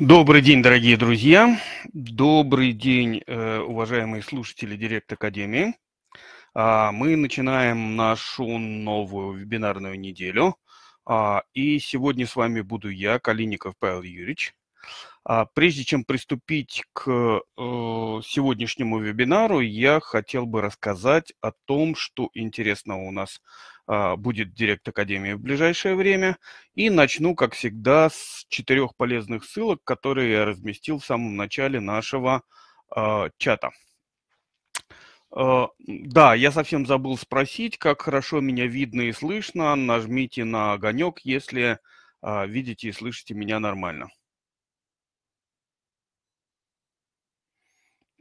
Добрый день, дорогие друзья. Добрый день, э, уважаемые слушатели Директ Академии. А, мы начинаем нашу новую вебинарную неделю. А, и сегодня с вами буду я, Калиников Павел Юрьевич. А прежде чем приступить к э, сегодняшнему вебинару, я хотел бы рассказать о том, что интересного у нас а, будет в Директ Академии в ближайшее время. И начну, как всегда, с четырех полезных ссылок, которые я разместил в самом начале нашего а, чата. Да, я совсем забыл спросить, как хорошо меня видно и слышно. Нажмите на огонек, если видите и слышите меня нормально.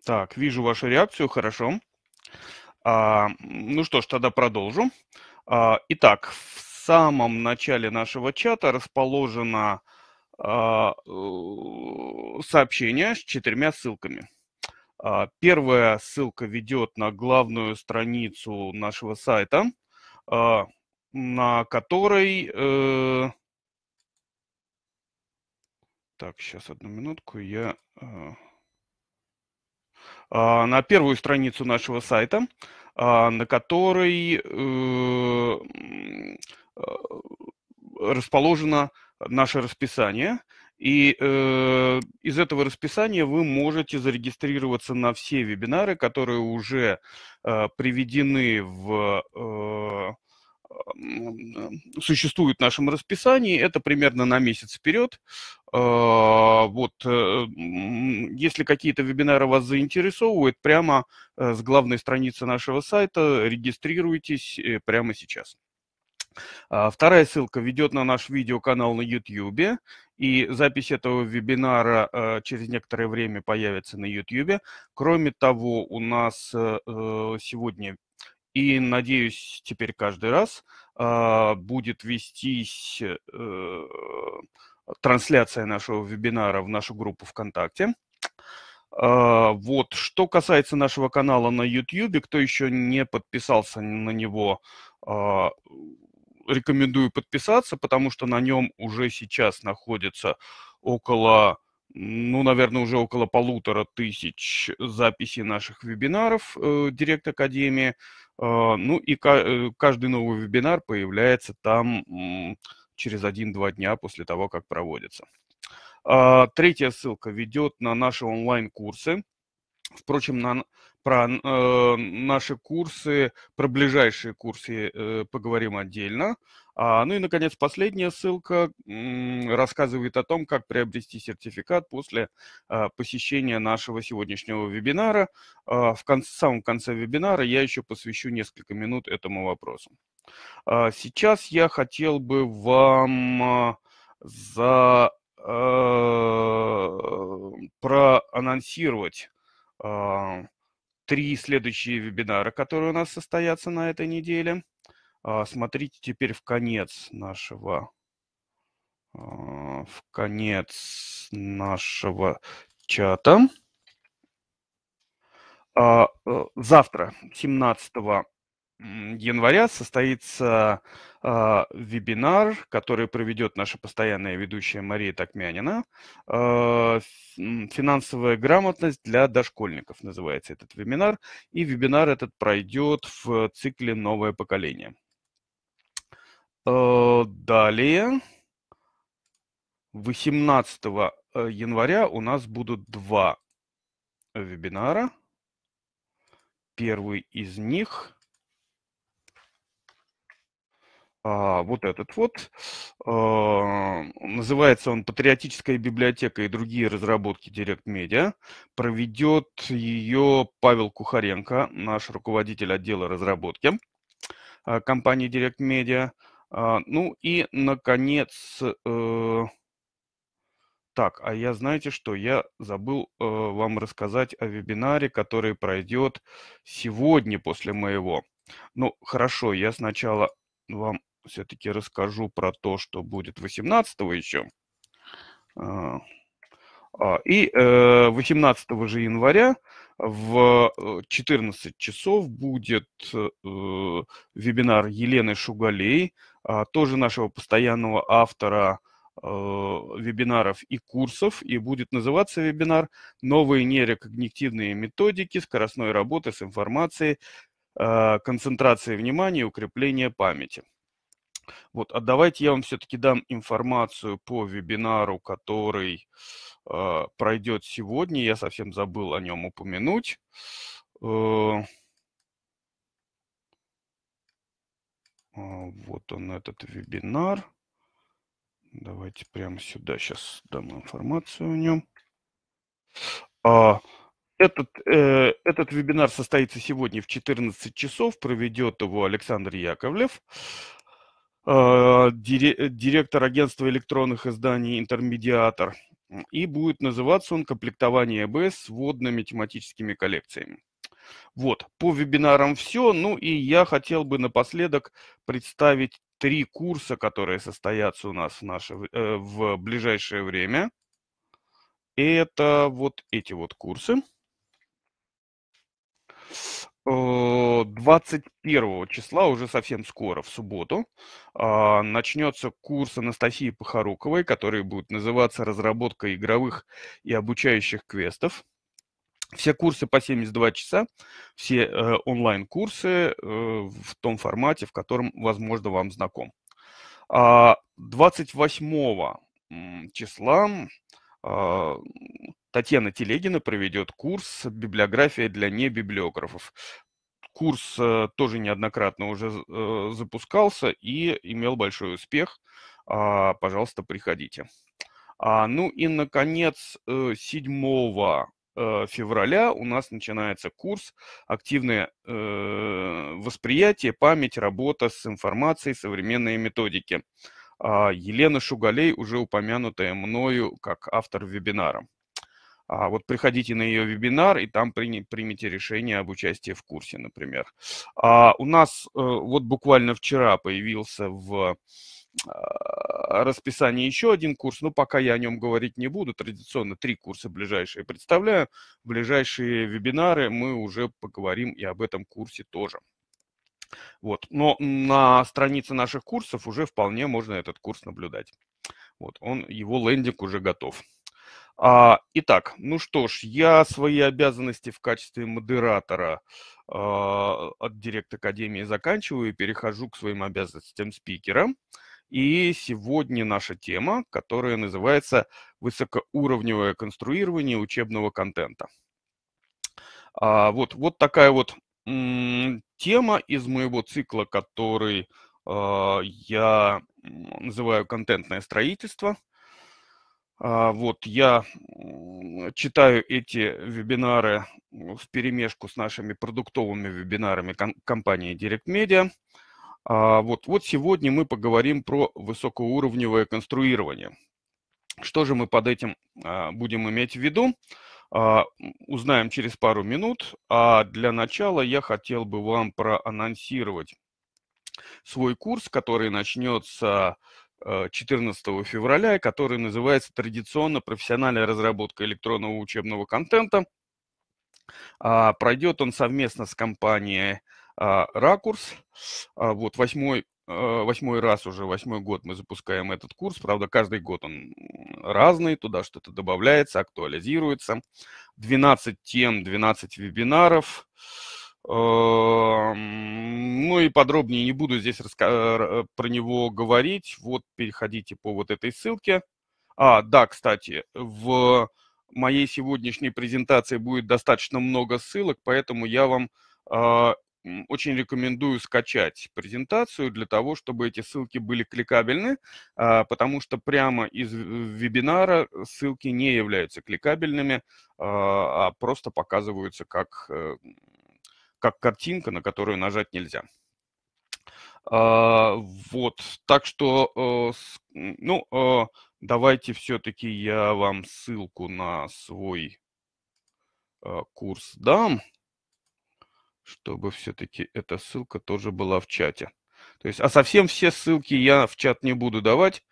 Так, вижу вашу реакцию, хорошо. А, ну что ж, тогда продолжу. А, итак, в самом начале нашего чата расположено а, э, сообщение с четырьмя ссылками. А, первая ссылка ведет на главную страницу нашего сайта, а, на которой... Э, так, сейчас одну минутку, я... Э, а, на первую страницу нашего сайта, а, на которой э, э, расположено наше расписание. И э, из этого расписания вы можете зарегистрироваться на все вебинары, которые уже э, приведены в э, э существует в нашем расписании. Это примерно на месяц вперед. А, вот, э, если какие-то вебинары вас заинтересовывают, прямо э, с главной страницы нашего сайта регистрируйтесь э, прямо сейчас. А, вторая ссылка ведет на наш видеоканал на YouTube, и запись этого вебинара через некоторое время появится на YouTube. Кроме того, у нас сегодня и, надеюсь, теперь каждый раз а, будет вестись трансляция нашего вебинара в нашу группу ВКонтакте. А, вот, что касается нашего канала на YouTube, кто еще не подписался на него, а, рекомендую подписаться, потому что на нем уже сейчас находится около, ну, наверное, уже около полутора тысяч записей наших вебинаров э, Директ Академии. А, ну и э, каждый новый вебинар появляется там через 1-2 дня после того, как проводится. А, третья ссылка ведет на наши онлайн-курсы. Впрочем, на, про э, наши курсы, про ближайшие курсы э, поговорим отдельно. А, ну и, наконец, последняя ссылка э, рассказывает о том, как приобрести сертификат после э, посещения нашего сегодняшнего вебинара. Э, в конце, самом конце вебинара я еще посвящу несколько минут этому вопросу. А, сейчас я хотел бы вам а, за, э, проанонсировать э, три следующие вебинара, которые у нас состоятся на этой неделе. Э, смотрите теперь в конец нашего э, в конец нашего чата. Э, завтра, 17 января состоится э, вебинар, который проведет наша постоянная ведущая Мария Токмянина. Э, «Финансовая грамотность для дошкольников» называется этот вебинар. И вебинар этот пройдет в цикле «Новое поколение». А, э, далее, 18 января у нас будут два вебинара. Первый из них – а, вот этот вот. А, называется он «Патриотическая библиотека и другие разработки Директ Медиа». Проведет ее Павел Кухаренко, наш руководитель отдела разработки а, компании Директ Медиа. Ну и, наконец, э, так, а я, знаете что, я забыл э, вам рассказать о вебинаре, который пройдет сегодня после моего. Ну, хорошо, я сначала вам все-таки расскажу про то, что будет 18 еще. А, а, и 18 э, же января в 14 э, часов будет э, вебинар Елены Шугалей, а, тоже нашего постоянного автора вебинаров и курсов, и будет называться вебинар «Новые нейрокогнитивные методики скоростной работы с информацией, концентрации внимания и укрепления памяти». Вот, а давайте я вам все-таки дам информацию по вебинару, который э, а, пройдет сегодня. Я совсем забыл о нем упомянуть. Э, а, вот он, этот вебинар. Давайте прямо сюда сейчас дам информацию о нем. А, этот, э, этот вебинар состоится сегодня в 14 часов. Проведет его Александр Яковлев. Э, э, директор агентства электронных изданий «Интермедиатор». И будет называться он «Комплектование ЭБС с водными тематическими коллекциями». Вот, по вебинарам все. Ну и я хотел бы напоследок представить три курса, которые состоятся у нас в, наше, в э, ближайшее время. Это вот эти вот курсы. 21 э, числа, уже совсем скоро, в субботу, а, начнется курс Анастасии Похоруковой, который будет называться «Разработка игровых и обучающих квестов». Все курсы по 72 часа, все э, онлайн-курсы э, в том формате, в котором, возможно, вам знаком. А 28 числа а, Татьяна Телегина проведет курс «Библиография для небиблиографов». Курс э, тоже неоднократно уже э, запускался и имел большой успех. А, пожалуйста, приходите. А, ну и, наконец, 7 э, февраля у нас начинается курс «Активное восприятие, память, работа с информацией, современные методики». А, Елена Шугалей, уже упомянутая мною как автор вебинара. А вот приходите на ее вебинар и там примите решение об участии в курсе, например. А у нас э, вот буквально вчера появился в а, расписании еще один курс, но пока я о нем говорить не буду. Традиционно три курса ближайшие представляю. Ближайшие вебинары мы уже поговорим и об этом курсе тоже. Вот. Но на странице наших курсов уже вполне можно этот курс наблюдать. Вот, он, его лендинг уже готов. А, итак, ну что ж, я свои обязанности в качестве модератора а, от Директ Академии заканчиваю и перехожу к своим обязанностям спикера. И сегодня наша тема, которая называется «Высокоуровневое конструирование учебного контента». А, вот, вот такая вот тема из моего цикла, который э, я называю контентное строительство – а, вот я читаю эти вебинары в перемешку с нашими продуктовыми вебинарами компании Direct Media. А, вот, вот сегодня мы поговорим про высокоуровневое конструирование. Что же мы под этим а, будем иметь в виду? Узнаем через пару минут. А для начала я хотел бы вам проанонсировать свой курс, который начнется 14 э, февраля, который называется традиционно «Профессиональная разработка электронного учебного контента». А, пройдет он совместно с компанией а, «Ракурс». А, вот восьмой, э, восьмой раз уже, восьмой год мы запускаем этот курс. Правда, каждый год он разный, туда что-то добавляется, актуализируется. 12 тем, 12 вебинаров – Эм, ну и подробнее не буду здесь раска- э, про него говорить. Вот переходите по вот этой ссылке. А, да, кстати, в моей сегодняшней презентации будет достаточно много ссылок, поэтому я вам э, очень рекомендую скачать презентацию для того, чтобы эти ссылки были кликабельны, э, потому что прямо из вебинара ссылки не являются кликабельными, э, а просто показываются как э, как картинка, на которую нажать нельзя. А, вот, так что, э, ну, э, давайте все-таки я вам ссылку на свой э, курс дам, чтобы все-таки эта ссылка тоже была в чате. То есть, а совсем все ссылки я в чат не буду давать,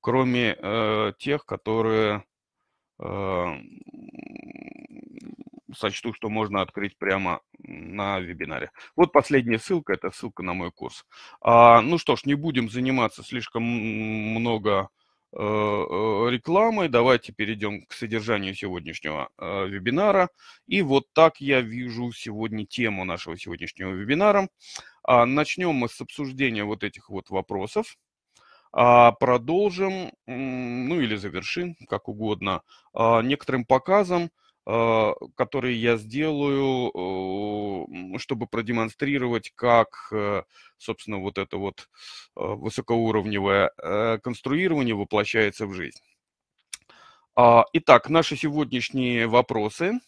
кроме тех, которые сочту, что можно открыть прямо на вебинаре. Вот последняя ссылка, это ссылка на мой курс. А, ну что ж, не будем заниматься слишком много э, э, рекламой. Давайте перейдем к содержанию сегодняшнего э, вебинара. И вот так я вижу сегодня тему нашего сегодняшнего вебинара. А, начнем мы с обсуждения вот этих вот вопросов. А, продолжим, ну или завершим, как угодно, а, некоторым показом а, которые я сделаю, чтобы продемонстрировать, как, э, собственно, вот это вот а, высокоуровневое э, конструирование воплощается в жизнь. А, итак, наши сегодняшние вопросы.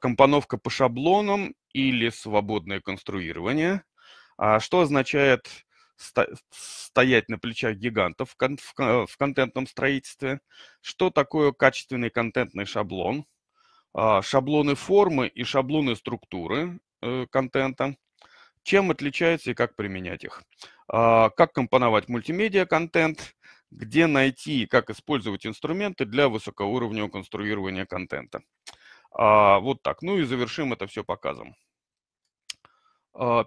Компоновка по шаблонам или свободное конструирование. Что означает стоять на плечах гигантов в контентном строительстве? Что такое качественный контентный шаблон? А, шаблоны формы и шаблоны структуры э, контента, чем отличаются и как применять их, а, как компоновать мультимедиа-контент, где найти и как использовать инструменты для высокоуровневого конструирования контента. А, вот так. Ну и завершим это все показом.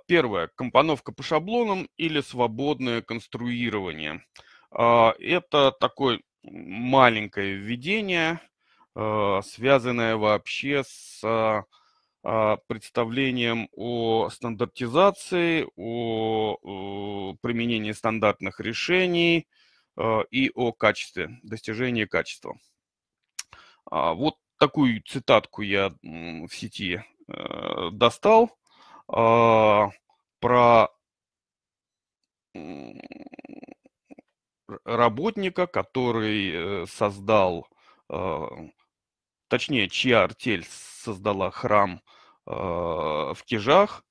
Первое. Компоновка по шаблонам или свободное конструирование. Это такое маленькое введение – Э, связанная вообще с а, а, представлением о стандартизации, о применении стандартных решений э, и о качестве, достижении качества. А, вот такую цитатку я в сети э, достал про работника, который создал точнее, чья артель создала храм э, в Кижах,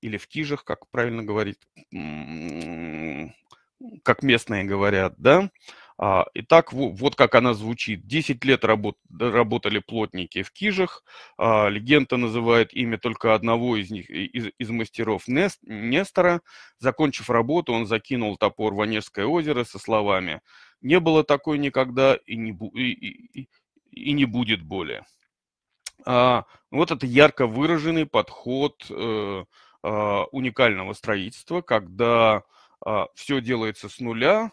или в Кижах, как правильно говорит, как местные говорят, да. А, итак, вот, вот как она звучит. Десять лет работ, работали плотники в Кижах. А, легенда называет имя только одного из них, из, из мастеров Нест, Нестора. Закончив работу, он закинул топор в Онежское озеро со словами «Не было такой никогда и не, бу- и, и, и не будет более. А, вот это ярко выраженный подход э, а, уникального строительства, когда а, все делается с нуля,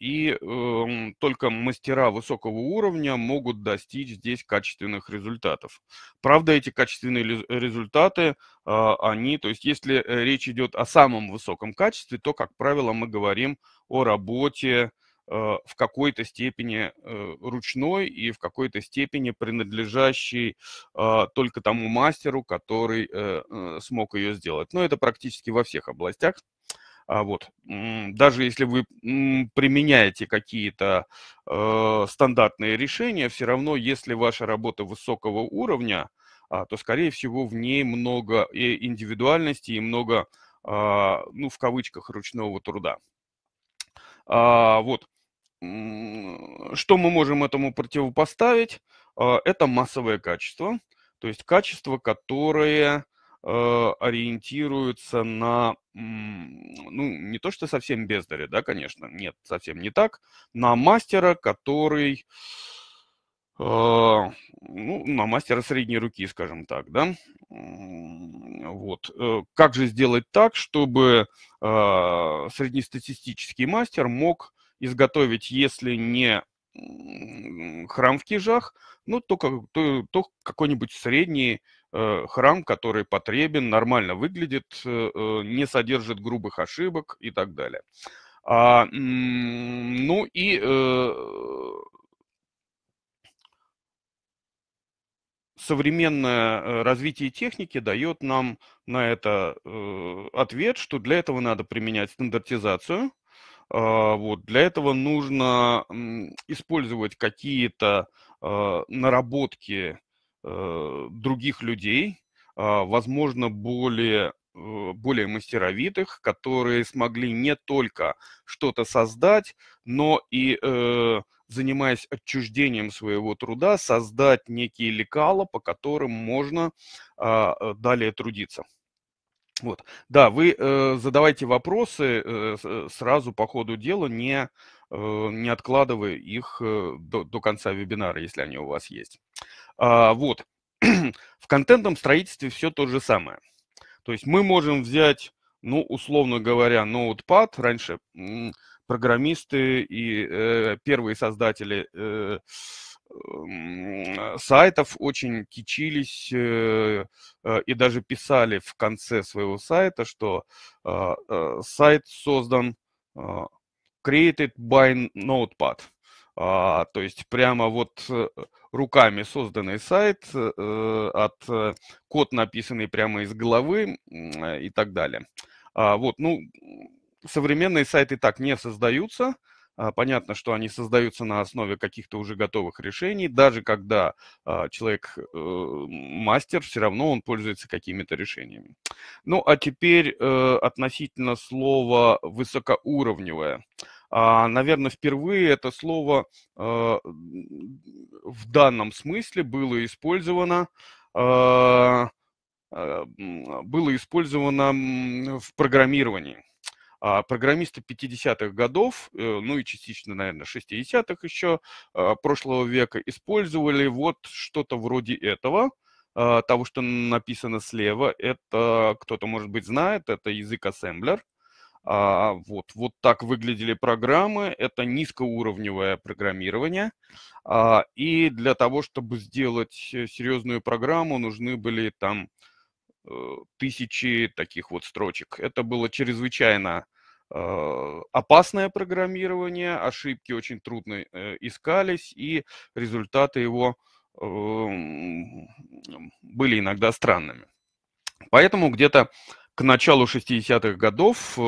и эм, только мастера высокого уровня могут достичь здесь качественных результатов. Правда, эти качественные результаты, они, то есть если э, речь идет о самом высоком качестве, то, как правило, мы говорим о работе, Э, в какой-то степени э, ручной и в какой-то степени принадлежащий э, только тому мастеру, который смог ее сделать. Но это практически во всех областях. А вот. Даже если вы применяете какие-то стандартные решения, все равно, если ваша работа высокого уровня, а, то, скорее всего, в ней много и индивидуальности и много, а, ну, в кавычках, ручного труда. вот. Что мы можем этому противопоставить? А, это массовое качество, то есть качество, которое э, ориентируется на, ну, не то что совсем бездаря, да, конечно, нет, совсем не так, на мастера, который, а, ну, на мастера средней руки, скажем так, да. Вот. Э, как же сделать так, чтобы а, среднестатистический мастер мог изготовить, если не храм в Кижах, ну, то, то, то какой-нибудь средний э, храм, который потребен, нормально выглядит, э, э не содержит грубых ошибок и так далее. А, ну и э, современное э, развитие техники дает нам на это э, ответ, что для этого надо применять стандартизацию – а, вот. Для этого нужно использовать какие-то а, наработки э, других людей, а, возможно, более, э, более мастеровитых, которые смогли не только что-то создать, но и, э, занимаясь отчуждением своего труда, создать некие лекала, по которым можно далее трудиться. Вот. Да, вы э, задавайте вопросы э, сразу по ходу дела, не, э, не откладывая их э, до, до конца вебинара, если они у вас есть. А, вот. В контентном строительстве все то же самое. То есть мы можем взять, ну, условно говоря, ноутпад. Раньше программисты и э, первые создатели э, а, сайтов очень кичились э, э, и даже писали в конце своего сайта, что а, э, сайт создан created by Notepad. А, то есть прямо вот руками созданный сайт, от код написанный прямо из головы и так далее. Вот, ну, современные сайты так не создаются, а, понятно, что они создаются на основе каких-то уже готовых решений. Даже когда а, человек э, мастер, все равно он пользуется какими-то решениями. Ну а теперь э, относительно слова высокоуровневое. А, Наверное, впервые это слово э, в данном смысле было использовано было использовано в программировании. А программисты 50-х годов, э, ну и частично, наверное, 60-х еще а, прошлого века использовали вот что-то вроде этого а, того, что написано слева, это кто-то, может быть, знает, это язык ассемблер. вот, вот так выглядели программы. Это низкоуровневое программирование. и для того, чтобы сделать э, серьезную программу, нужны были там э, тысячи таких вот строчек. Это было чрезвычайно Э, опасное программирование, ошибки очень трудно э, искались, и результаты его э, были иногда странными. Поэтому где-то к началу 60-х годов, э,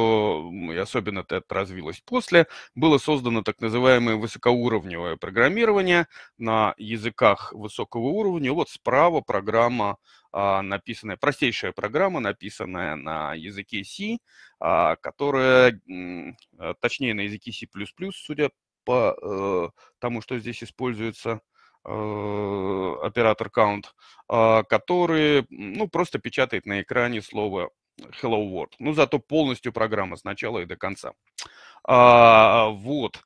и особенно это развилось после, было создано так называемое высокоуровневое программирование на языках высокого уровня. Вот справа программа, а, написанная, простейшая программа, написанная на языке C, а, которая, а, точнее, на языке C++, судя по э, тому, что здесь используется, э, оператор count, который ну, просто печатает на экране слово Hello World. Ну, зато полностью программа с начала и до конца. А, вот.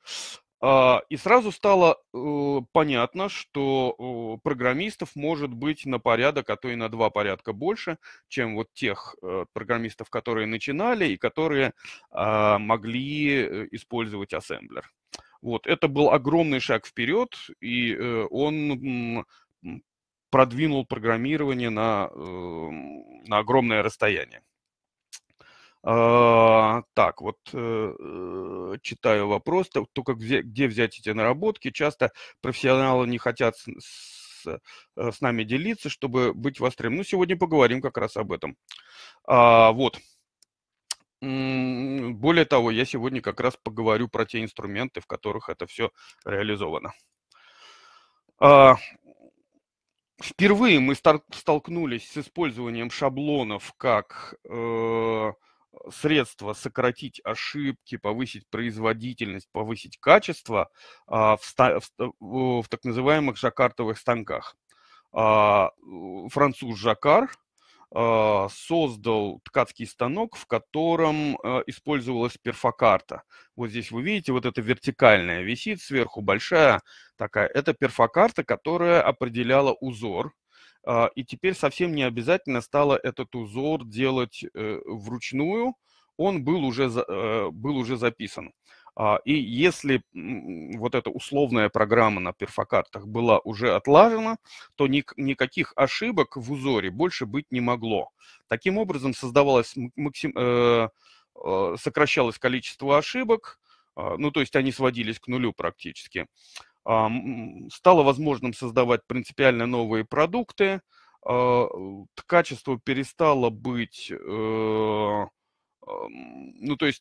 А, и сразу стало э, понятно, что э, программистов может быть на порядок, а то и на два порядка больше, чем вот тех э, программистов, которые начинали и которые а, э, могли использовать ассемблер. Вот, это был огромный шаг вперед, и э, он продвинул программирование на, э, на огромное расстояние. А, так, вот э, читаю вопрос, то, как где, где взять эти наработки. Часто профессионалы не хотят с, с, э, с нами делиться, чтобы быть востребованным. Ну, сегодня поговорим как раз об этом. А, вот. Более того, я сегодня как раз поговорю про те инструменты, в которых это все реализовано. А, впервые мы столкнулись с использованием шаблонов как э, средства сократить ошибки, повысить производительность, повысить качество а, в, э, в, в так называемых жаккартовых станках. А, француз Жакар а, создал ткацкий станок, в котором э, использовалась перфокарта. Вот здесь вы видите, вот эта вертикальная висит, сверху большая такая. Это перфокарта, которая определяла узор, а, и теперь совсем не обязательно стало этот узор делать э, вручную, он был уже, э, был уже записан. А, и если вот эта условная программа на перфокартах была уже отлажена, то ни, никаких ошибок в узоре больше быть не могло. Таким образом создавалось максим, э, э, сокращалось количество ошибок, а, ну то есть они сводились к нулю практически. А, стало возможным создавать принципиально новые продукты, а, качество перестало быть, э, а, ну то есть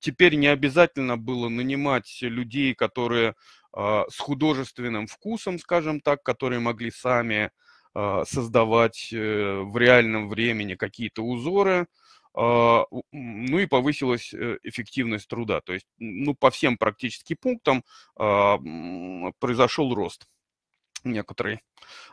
теперь не обязательно было нанимать людей, которые с художественным вкусом, скажем так, которые могли сами создавать э, в реальном времени какие-то узоры, а, ну и повысилась э, эффективность труда. То есть, ну, по всем практически пунктам а, произошел рост некоторые.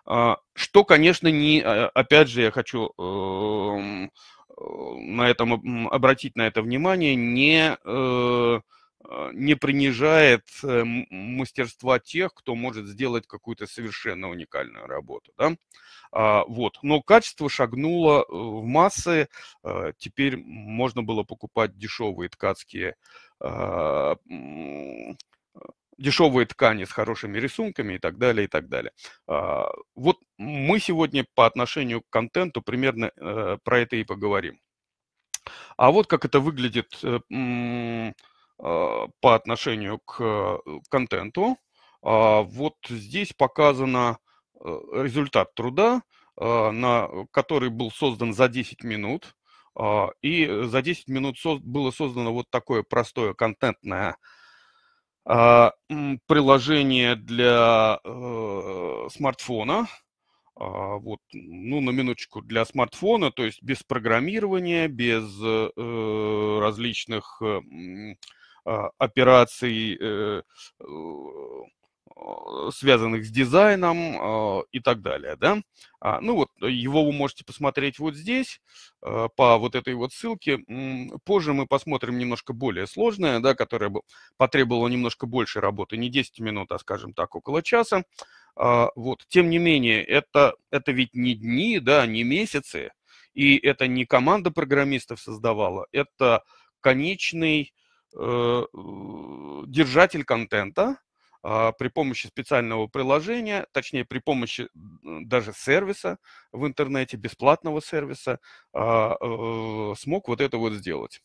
А, что, конечно, не, опять же, я хочу эм, э, на этом, обратить на это внимание, не э, а, не принижает э, мастерства тех, кто может сделать какую-то совершенно уникальную работу. Да? А, вот. Но качество шагнуло э, в массы. А, теперь можно было покупать дешевые ткацкие дешевые ткани с хорошими рисунками и так далее, и так далее. Вот мы сегодня по отношению к контенту примерно э, про это и поговорим. А вот как это выглядит Э, по отношению к э, контенту. А, вот здесь показано э, результат труда, на, который был создан за 10 минут. А, и за 10 минут было создано вот такое простое контентное а, приложение для смартфона. Вот, ну, на минуточку, для смартфона, то есть без программирования, без различных а, операций, э, связанных с дизайном а, и так далее. Да? А, ну вот, э, его вы можете посмотреть вот здесь, по вот этой вот ссылке. Позже мы посмотрим немножко более сложное, да, которое потребовало немножко больше работы, не 10 минут, а, скажем так, около часа. Вот, тем не менее, это, это ведь не дни, да, не месяцы, и это не команда программистов создавала, это конечный Э, держатель контента а, при помощи специального приложения, точнее при помощи даже сервиса в интернете, бесплатного сервиса, а, э, смог вот это вот сделать.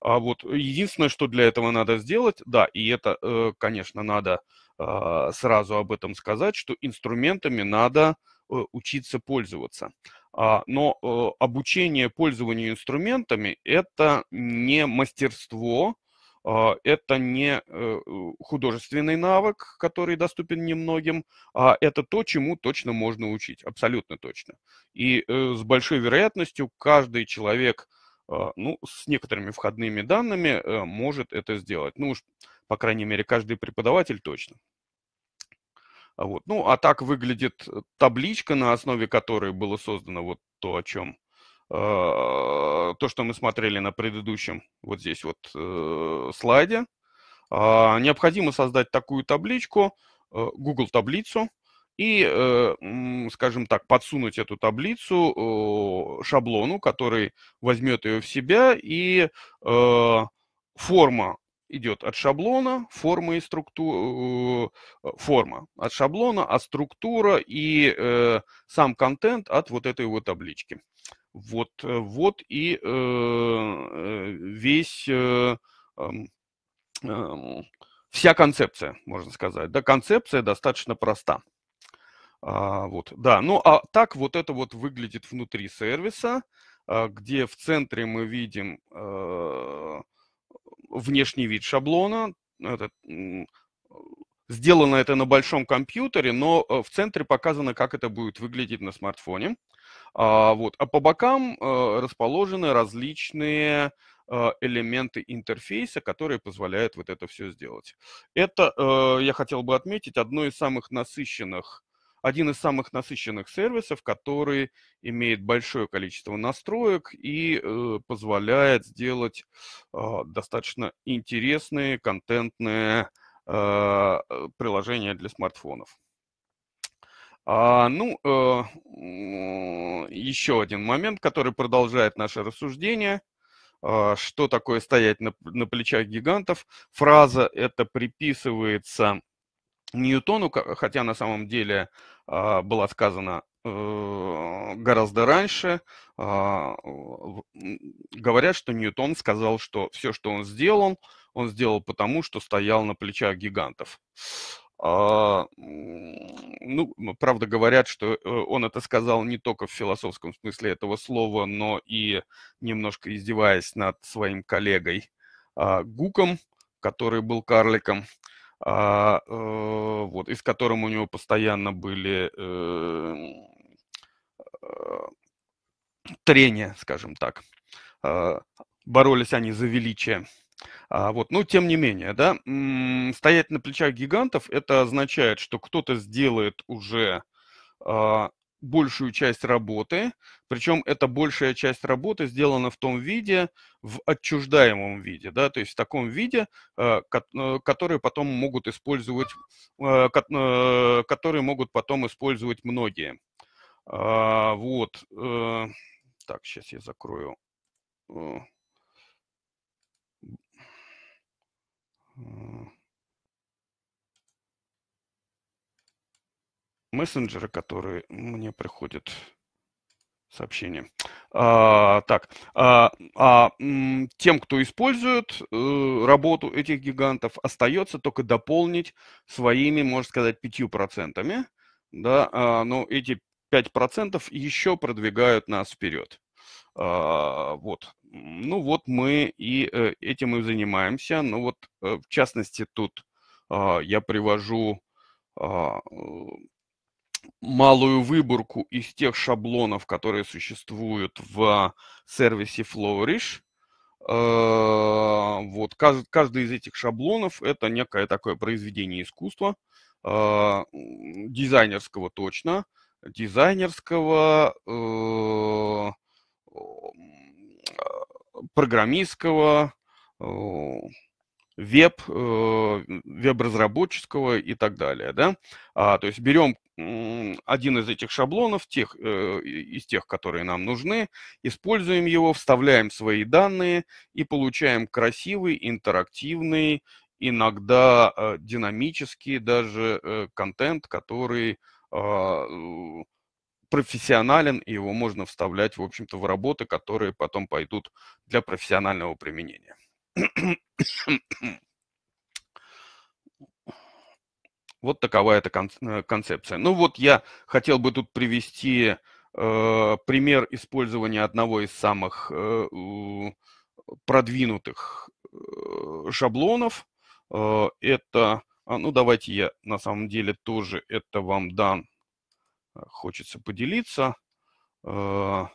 А вот единственное, что для этого надо сделать, да, и это, э, конечно, надо а, сразу об этом сказать, что инструментами надо учиться пользоваться. Но обучение пользованию инструментами – это не мастерство, а, это не э, художественный навык, который доступен немногим, а это то, чему точно можно учить, абсолютно точно. И э, с большой вероятностью каждый человек, а, ну, с некоторыми входными данными э, может это сделать. Ну уж, по крайней мере, каждый преподаватель точно. А вот. Ну, а так выглядит табличка, на основе которой было создано вот то, о чем а, то, что мы смотрели на предыдущем вот здесь вот э, слайде. Э, необходимо создать такую табличку, э, Google таблицу, и, э, скажем так, подсунуть эту таблицу э, шаблону, который возьмет ее в себя, и э, форма идет от шаблона, форма и структура, э, форма от шаблона, а структура и э, сам контент от вот этой вот таблички. Вот, э, вот и э, э, весь эм, вся концепция, можно сказать. Да, концепция достаточно проста. А, вот, да. Ну, а так вот это вот выглядит внутри сервиса, а, где в центре мы видим а, внешний вид шаблона. Это, сделано это на большом компьютере, но в центре показано, как это будет выглядеть на смартфоне. А, вот. а по бокам а, расположены различные а, элементы интерфейса, которые позволяют вот это все сделать. Это, а, я хотел бы отметить, одно из самых насыщенных один из самых насыщенных сервисов, который имеет большое количество настроек и э, позволяет сделать э, достаточно интересные контентные э, приложения для смартфонов. А, ну, э, еще один момент, который продолжает наше рассуждение. Э, что такое стоять на, на плечах гигантов? Фраза это приписывается Ньютону, хотя на самом деле э, была сказана э, гораздо раньше а, говорят, что Ньютон сказал, что все, что он сделал, он сделал потому, что стоял на плечах гигантов. А, ну, правда, говорят, что э, он это сказал не только в философском смысле этого слова, но и немножко издеваясь над своим коллегой а, Гуком, который был карликом, а, э, вот, и с которым у него постоянно были эм, трения, скажем так. Боролись они за величие. А, вот, но тем не менее, да, стоять на плечах гигантов, это означает, что кто-то сделает уже а, большую часть работы, причем эта большая часть работы сделана в том виде, в отчуждаемом виде, да, то есть в таком виде, э, э, который потом могут использовать, э, который могут потом использовать многие. А, вот, так, сейчас я закрою мессенджеры, которые мне приходят сообщения. А, так, а, а, тем, кто использует э, работу этих гигантов, остается только дополнить своими, можно сказать, пятью процентами. Да, а, но эти пять процентов еще продвигают нас вперед. А, вот, ну вот мы и э, этим и занимаемся. Ну вот, э, в частности, тут а, я привожу а, малую выборку из тех шаблонов, которые существуют в сервисе Flourish. Э, вот каждый из этих шаблонов – это некое такое произведение искусства, а, дизайнерского точно, дизайнерского, программистского, э, веб, э, веб-разработческого и так далее. Да? А, то есть берем один из этих шаблонов, тех, э, из тех, которые нам нужны, используем его, вставляем свои данные и получаем красивый, интерактивный, иногда динамический даже контент, который а, профессионален, и его можно вставлять, в общем-то, в работы, которые потом пойдут для профессионального применения. Вот такова эта э, концепция. Ну вот я хотел бы тут привести э, пример использования одного из самых э, продвинутых э, шаблонов. Э, это, а, ну давайте я на самом деле тоже это вам дам хочется поделиться. Э,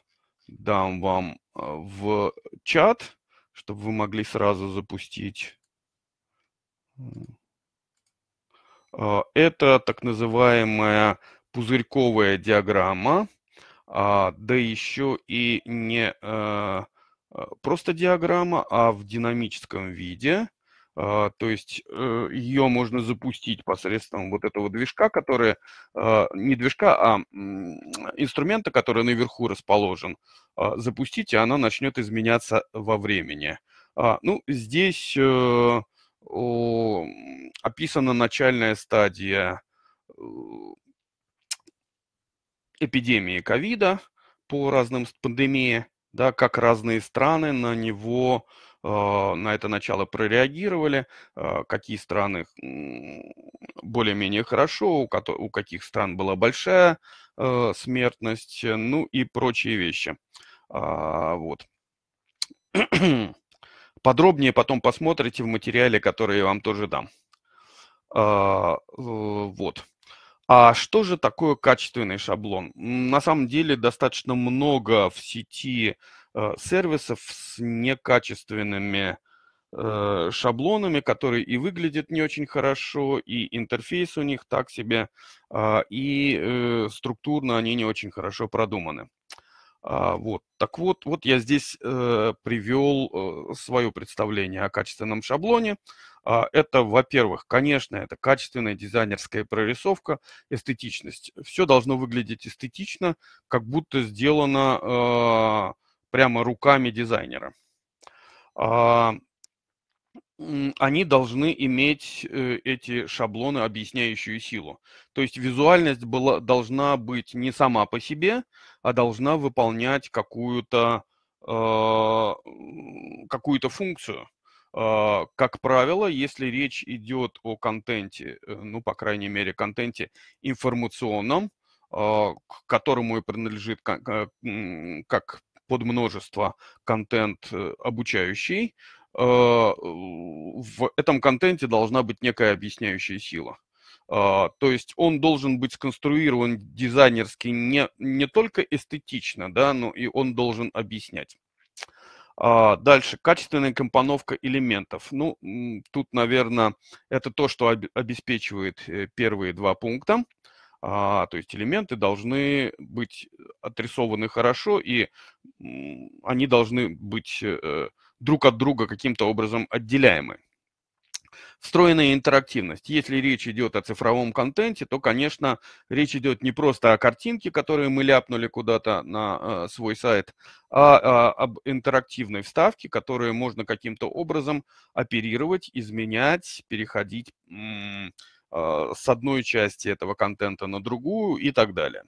дам вам э, в чат, чтобы вы могли сразу запустить. Э, это так называемая пузырьковая диаграмма, а, да еще и не просто диаграмма, а в динамическом виде. А, то есть э, ее можно запустить посредством вот этого движка, который, а, не движка, а инструмента, который наверху расположен, а, запустить, и она начнет изменяться во времени. Ну, здесь э, описана начальная стадия эпидемии ковида по разным пандемии, да, как разные страны на него Э, на это начало прореагировали, э, какие страны более-менее хорошо, у каких стран была большая э, смертность, ну и прочие вещи. А, вот. Подробнее потом посмотрите в материале, который я вам тоже дам. А, вот. А что же такое качественный шаблон? На самом деле достаточно много в сети э, Э, сервисов с некачественными э, шаблонами, которые и выглядят не очень хорошо, и интерфейс у них так себе, а, и э, структурно они не очень хорошо продуманы. А, вот. Так вот, вот я здесь привел свое представление о качественном шаблоне. А, это, во-первых, конечно, это качественная дизайнерская прорисовка, эстетичность. Все должно выглядеть эстетично, как будто сделано прямо руками дизайнера. А, они должны иметь э, эти шаблоны, объясняющую силу. То есть визуальность была, должна быть не сама по себе, а должна выполнять какую-то а, какую-то функцию. А, как правило, если речь идет о контенте, э, ну, по крайней мере, контенте информационном, к которому и принадлежит как под множество контент э, обучающий, а, в этом контенте должна быть некая объясняющая сила. А, то есть он должен быть сконструирован дизайнерски не, не только эстетично, да, но и он должен объяснять. А, дальше, качественная компоновка элементов. Ну, тут, наверное, это то, что обеспечивает э, первые два пункта. А, то есть элементы должны быть э, отрисованы хорошо, и они должны быть э, друг от друга каким-то образом отделяемы. Встроенная интерактивность. Если речь идет о цифровом контенте, то, конечно, речь идет не просто о картинке, которую мы ляпнули куда-то на э, свой сайт, а, а об интерактивной вставке, которую можно каким-то образом оперировать, изменять, переходить а, с одной части этого контента на другую и так далее.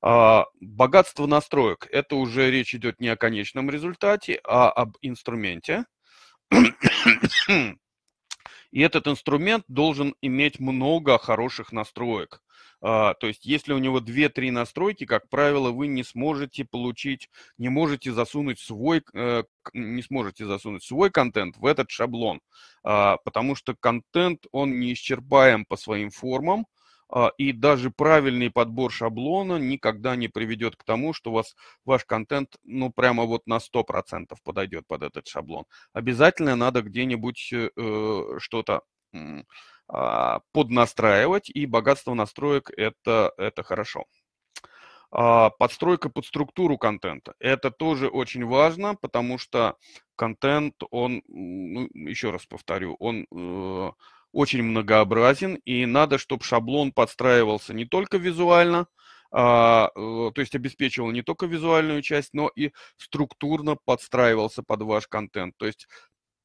А, богатство настроек – это уже речь идет не о конечном результате, а об инструменте. И этот инструмент должен иметь много хороших настроек. А, то есть, если у него 2-3 настройки, как правило, вы не сможете получить, не можете засунуть свой, э, не сможете засунуть свой контент в этот шаблон, а, потому что контент, он неисчерпаем по своим формам, а, и даже правильный подбор шаблона никогда не приведет к тому, что у вас, ваш контент ну прямо вот на 100% подойдет под этот шаблон. Обязательно надо где-нибудь э, э что-то а, поднастраивать, и богатство настроек это, – это хорошо. А, подстройка под структуру контента. Это тоже очень важно, потому что контент, он, ну, еще раз повторю, он э, очень многообразен, и надо, чтобы шаблон подстраивался не только визуально, а, э, то есть обеспечивал не только визуальную часть, но и структурно подстраивался под ваш контент. То есть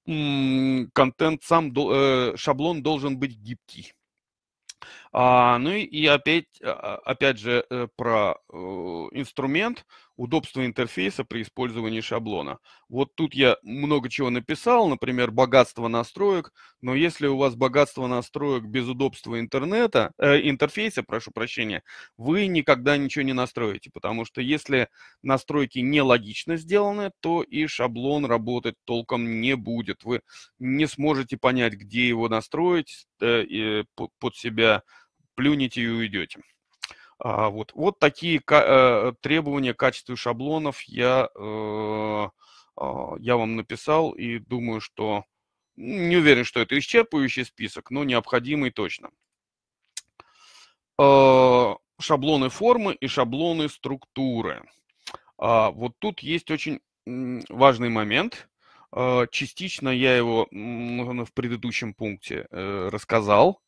контент сам, э, шаблон должен быть гибкий. А, ну и опять, а, а, опять же э, про э, инструмент удобство интерфейса при использовании шаблона. Вот тут я много чего написал, например, богатство настроек, но если у вас богатство настроек без удобства интернета, э, интерфейса, прошу прощения, вы никогда ничего не настроите, потому что если настройки нелогично сделаны, то и шаблон работать толком не будет. Вы не сможете понять, где его настроить э, под себя, плюнете и уйдете. А, вот. вот такие э, требования к качеству шаблонов я, э, а, я вам написал и думаю, что ну, не уверен, что это исчерпывающий список, но необходимый точно. А, шаблоны формы и шаблоны структуры. вот тут есть очень важный момент. Частично я его в предыдущем пункте э, рассказал.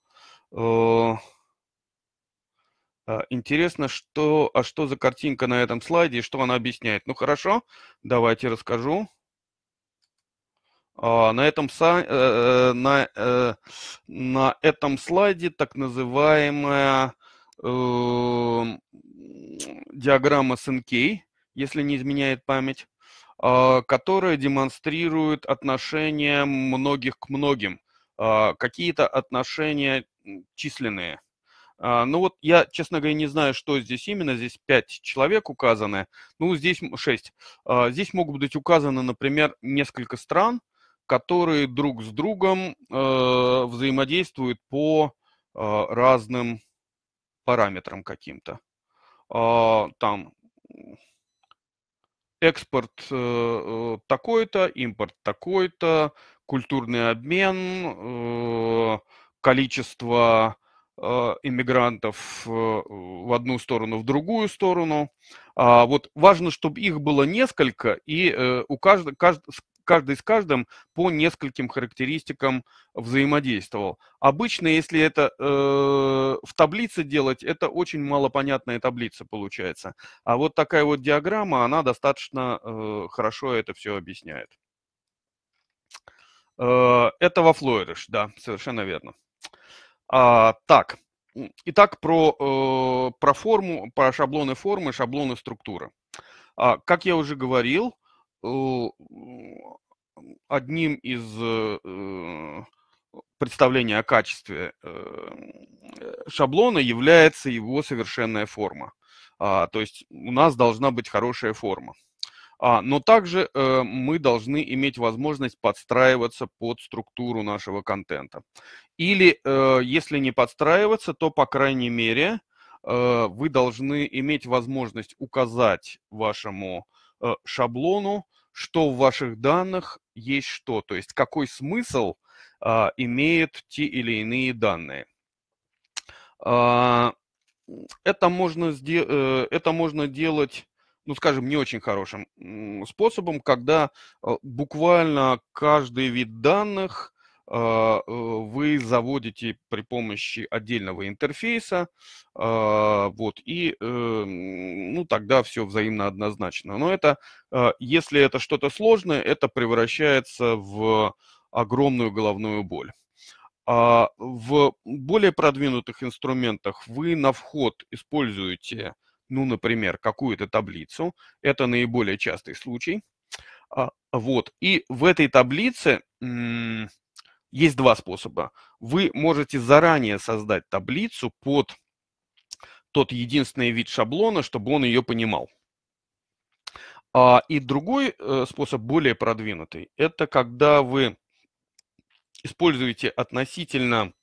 А, интересно, что, а что за картинка на этом слайде и что она объясняет? Ну хорошо, давайте расскажу. А, на этом, э, э, на, э, на этом слайде так называемая эм, диаграмма СНК, если не изменяет память, а, которая демонстрирует отношения многих к многим. Какие-то отношения численные – а, ну вот я, честно говоря, не знаю, что здесь именно. Здесь пять человек указаны. Ну, здесь шесть. А, здесь могут быть указаны, например, несколько стран, которые друг с другом э, взаимодействуют по э, разным параметрам каким-то. Э, там экспорт э, э, такой-то, импорт такой-то, культурный обмен, э, количество э, Э, иммигрантов э, в одну сторону, в другую сторону. А вот важно, чтобы их было несколько, и э, у каждого, каждый с каждым по нескольким характеристикам взаимодействовал. Обычно, если это э, в таблице делать, это очень малопонятная таблица получается. А вот такая вот диаграмма, она достаточно э, хорошо это все объясняет. Э, это во Flourish, да, совершенно верно. А, так, итак, про, э, про форму, про шаблоны формы, шаблоны структуры. А, как я уже говорил, э, одним из э, представления о качестве шаблона является его совершенная форма. А, то есть у нас должна быть хорошая форма. А, но также э, мы должны иметь возможность подстраиваться под структуру нашего контента. Или, э, если не подстраиваться, то, по крайней мере, э, вы должны иметь возможность указать вашему э, шаблону, что в ваших данных есть что, то есть какой смысл э, имеют те или иные данные. А, э, это можно, это можно делать ну, скажем, не очень хорошим способом, когда а, буквально каждый вид данных а, э, вы заводите при помощи отдельного интерфейса, а, вот, и, эм, ну, тогда все взаимно однозначно. Но это, если это что-то сложное, это превращается в огромную головную боль. В более продвинутых инструментах вы на вход используете ну, например, какую-то таблицу, это наиболее частый случай, а, вот, и в этой таблице есть два способа. Вы можете заранее создать таблицу под тот единственный вид шаблона, чтобы он ее понимал. А, и другой э, способ, более продвинутый, это когда вы используете относительно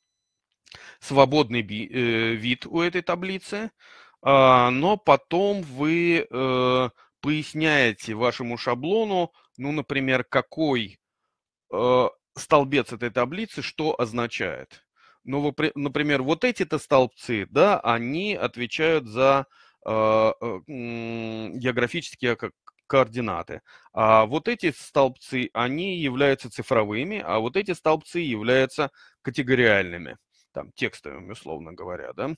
свободный э, вид у этой таблицы, а, но потом вы э, поясняете вашему шаблону, ну, например, какой э, столбец этой таблицы что означает. Ну, например, вот эти-то столбцы, да, они отвечают за э, географические координаты. А вот эти столбцы, они являются цифровыми, а вот эти столбцы являются категориальными, там, текстовыми, условно говоря, да.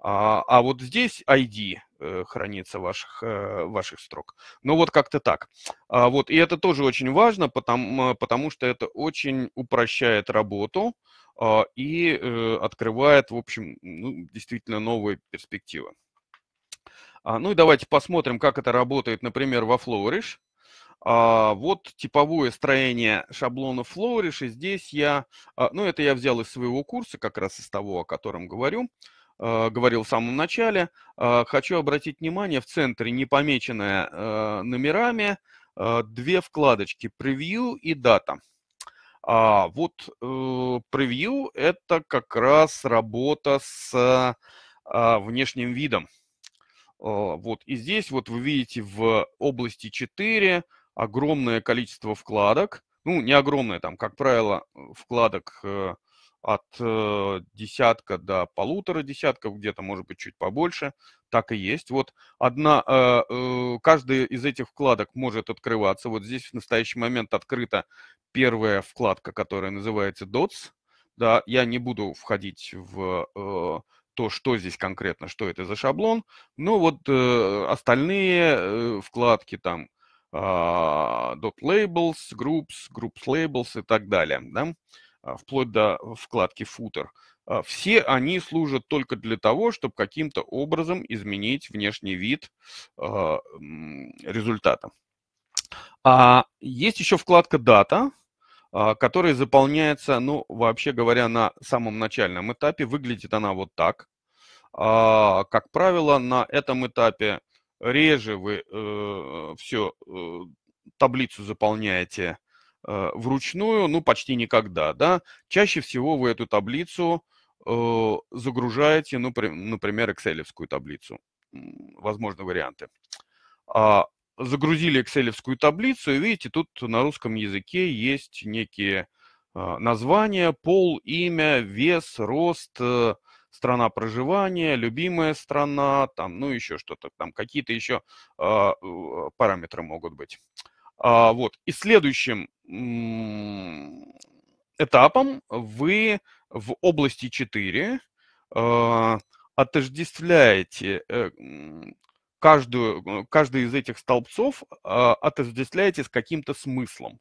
А, а вот здесь ID э, хранится ваших, э, ваших строк. Ну вот как-то так. А, вот, и это тоже очень важно, потому, э, потому что это очень упрощает работу а, и э, открывает, в общем, ну, действительно новые перспективы. А, ну и давайте посмотрим, как это работает, например, во Flourish. А, вот типовое строение шаблона Flourish. И здесь я, а, ну это я взял из своего курса, как раз из того, о котором говорю. Э, говорил в самом начале. Э, Хочу обратить внимание, в центре, не помеченная э, номерами, две вкладочки «Превью» и «Дата». А вот превью – это как раз работа с внешним видом. Вот и здесь вот вы видите в области 4 огромное количество вкладок. Ну, не огромное, там, как правило, вкладок от э, десятка до полутора десятков, где-то, может быть, чуть побольше, так и есть. Вот одна, э, э, каждая из этих вкладок может открываться. Вот здесь в настоящий момент открыта первая вкладка, которая называется DOTS. Да, я не буду входить в то, что здесь конкретно, что это за шаблон. но ну вот остальные вкладки там э, dot labels, groups, groups labels и так далее. Да? А, вплоть до вкладки «Футер», а, все они служат только для того, чтобы каким-то образом изменить внешний вид а, результата. А есть еще вкладка «Дата», которая заполняется, ну, вообще говоря, на самом начальном этапе. Выглядит она вот так. Как правило, на этом этапе реже вы э, все э, таблицу заполняете Э, вручную, ну, почти никогда, да. Чаще всего вы эту таблицу э, загружаете, ну, при, например, excel таблицу, возможно, варианты. А, загрузили excel таблицу, и видите, тут на русском языке есть некие э, названия, пол, имя, вес, рост, страна проживания, любимая страна, там, ну еще что-то, там какие-то еще э, параметры могут быть. А, вот. И следующим этапом вы в области 4 а, отождествляете э, каждую, каждый из этих столбцов а, отождествляете с каким-то смыслом.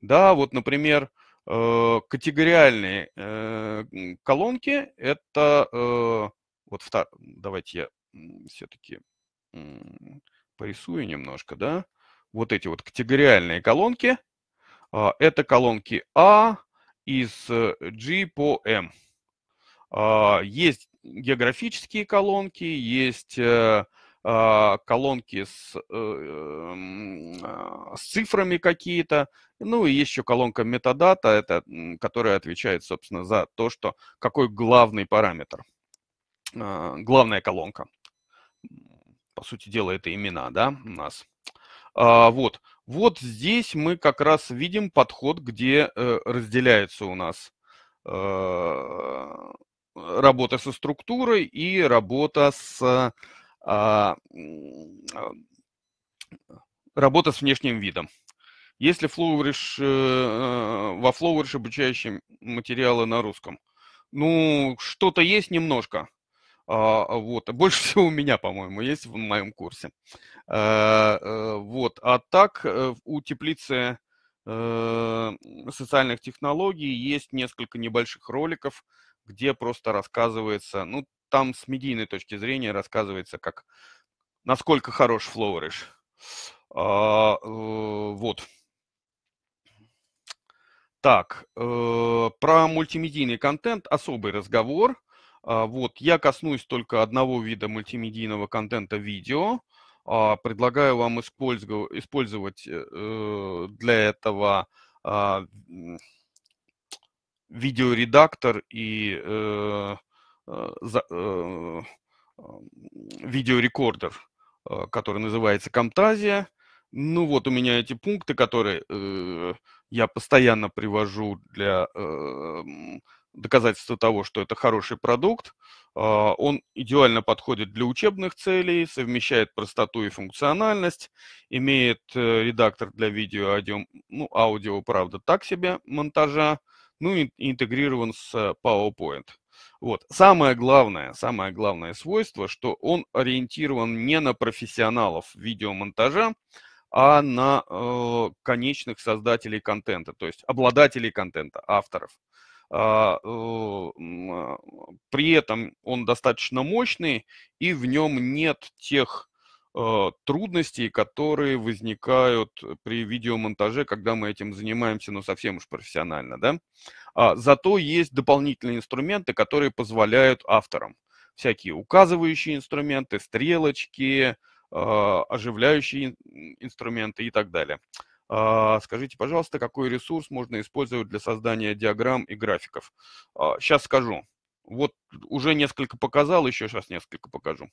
Да, вот, например, э, категориальные э, колонки – это… Э, вот втор... давайте я все-таки порисую немножко, да вот эти вот категориальные колонки. А, это колонки А из э, G по M. А, есть географические колонки, есть э, а, колонки с, э, эм, с цифрами какие-то, ну и есть еще колонка метадата, это, которая отвечает, собственно, за то, что какой главный параметр, главная колонка. По сути дела, это имена, да, у нас. А, вот. Вот здесь мы как раз видим подход, где э, разделяется у нас э, работа со структурой и работа с а, работа с внешним видом. Если Flourish, э, во Flourish обучающие материалы на русском, ну, что-то есть немножко. А, вот. Больше всего у меня, по-моему, есть в моем курсе. Э, э, вот. А так э, у теплицы социальных технологий есть несколько небольших роликов, где просто рассказывается, ну, там с медийной точки зрения рассказывается, как, насколько хорош флоуриш. А, вот. Так, э, про мультимедийный контент особый разговор. А, вот, я коснусь только одного вида мультимедийного контента видео. А, предлагаю вам использовать э, э, для этого а, видеоредактор и э, видеорекордер, а, который называется Camtasia. Ну вот у меня эти пункты, которые я постоянно привожу для доказательство того, что это хороший продукт. А, он идеально подходит для учебных целей, совмещает простоту и функциональность, имеет э, редактор для видео, аудио, ну, аудио, правда, так себе, монтажа, ну и интегрирован с э, PowerPoint. Вот. Самое главное, самое главное свойство, что он ориентирован не на профессионалов видеомонтажа, а на э, конечных создателей контента, то есть обладателей контента, авторов. А, э, а, при этом он достаточно мощный, и в нем нет тех э, трудностей, которые возникают э, при видеомонтаже, когда мы этим занимаемся, ну, совсем уж профессионально, да. А, зато есть дополнительные инструменты, которые позволяют авторам. Всякие указывающие инструменты, стрелочки, оживляющие инструменты и так далее. А, скажите, пожалуйста, какой ресурс можно использовать для создания диаграмм и графиков? Сейчас а, скажу. Вот уже несколько показал, еще сейчас несколько покажу.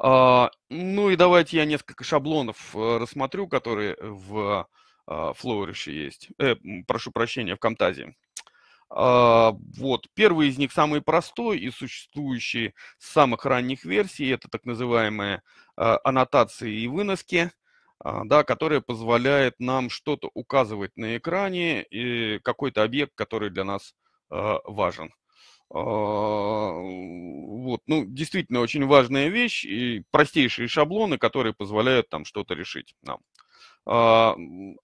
А, ну и давайте я несколько шаблонов э, рассмотрю, которые в Flourish есть. Э, прошу прощения, в Камтазии. Вот, первый из них самый простой и существующий с самых ранних версий, это так называемые аннотации и выноски. А, да, которая позволяет нам что-то указывать на экране, и какой-то объект, который для нас а, важен. А, вот, ну, действительно очень важная вещь и простейшие шаблоны, которые позволяют там что-то решить нам.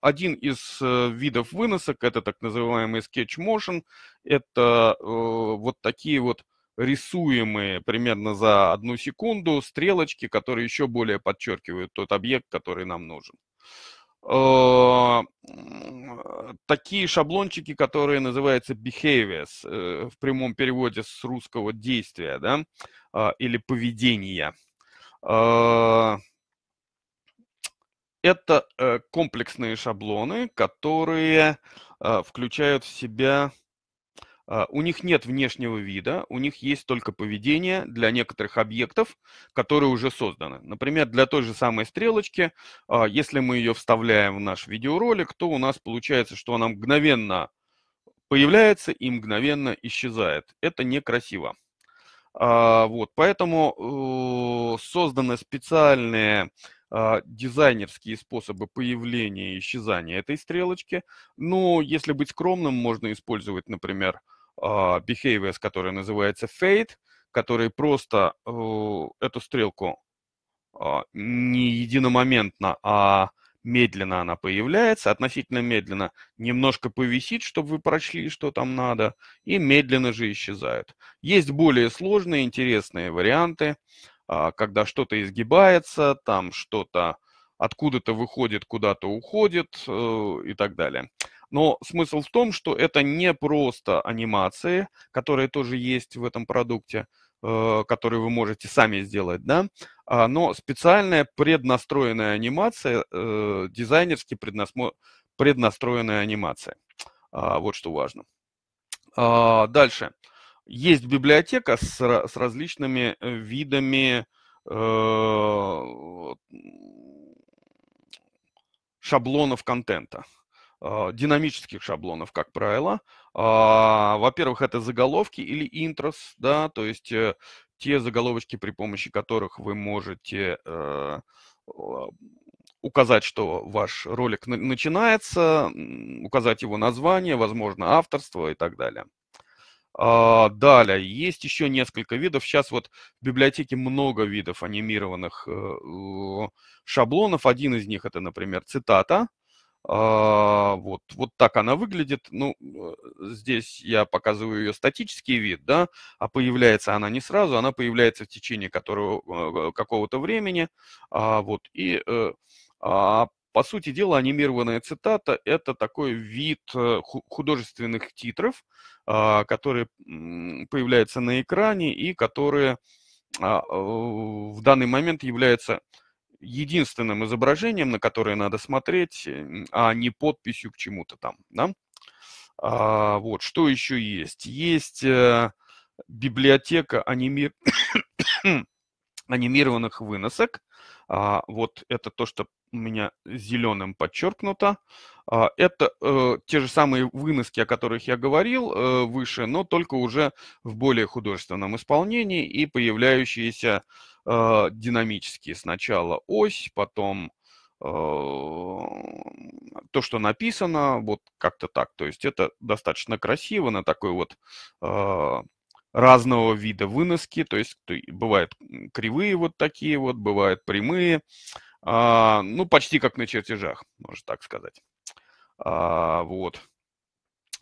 Один из э, видов выносок – это так называемый sketch motion. Это э, вот такие вот рисуемые примерно за одну секунду стрелочки, которые еще более подчеркивают тот объект, который нам нужен. Э, э, такие шаблончики, которые называются behaviors, э, в прямом переводе с русского действия, да, а, или поведения. Это комплексные шаблоны, которые включают в себя а, у них нет внешнего вида, у них есть только поведение для некоторых объектов, которые уже созданы. Например, для той же самой стрелочки, а, если мы ее вставляем в наш видеоролик, то у нас получается, что она мгновенно появляется и мгновенно исчезает. Это некрасиво. А, вот, поэтому э, созданы специальные дизайнерские способы появления и исчезания этой стрелочки. Но если быть скромным, можно использовать, например, а, behaviors, который называется fade, который просто э, эту стрелку а, не единомоментно, а медленно она появляется, относительно медленно немножко повисит, чтобы вы прочли, что там надо, и медленно же исчезают. Есть более сложные, интересные варианты, а, когда что-то изгибается, там что-то откуда-то выходит, куда-то уходит э, и так далее. Но смысл в том, что это не просто анимации, которые тоже есть в этом продукте, э, которые вы можете сами сделать, да, а, но специальная преднастроенная анимация, э, дизайнерски преднастроенная анимация. А, вот что важно. А, дальше. Есть библиотека с, с различными э, видами шаблонов контента. А, динамических шаблонов, как правило. А, во-первых, это заголовки или интрос, да, то есть э, те заголовочки, при помощи которых вы можете э, указать, что ваш ролик начинается, указать его название, возможно, авторство и так далее. А, далее, есть еще несколько видов. Сейчас вот в библиотеке много видов анимированных э, шаблонов. Один из них это, например, цитата. А, вот, вот так она выглядит. Ну, э, здесь я показываю ее статический вид, да, а появляется она не сразу, она появляется в течение которого, э, какого-то времени. А, вот, и э, а по сути дела, анимированная цитата – это такой вид художественных титров, которые появляются на экране и которые в данный момент являются единственным изображением, на которое надо смотреть, а не подписью к чему-то там. Да? А, вот, что еще есть? Есть э, библиотека анимир... анимированных выносок. А, вот это то, что у меня зеленым подчеркнуто. А, это э, те же самые выноски, о которых я говорил э, выше, но только уже в более художественном исполнении и появляющиеся э, э, динамические. Сначала ось, потом э, то, что написано, вот как-то так. То есть это достаточно красиво на такой вот э, разного вида выноски. То есть бывают кривые вот такие вот, бывают прямые. Э, ну, почти как на чертежах, можно так сказать. Э, вот.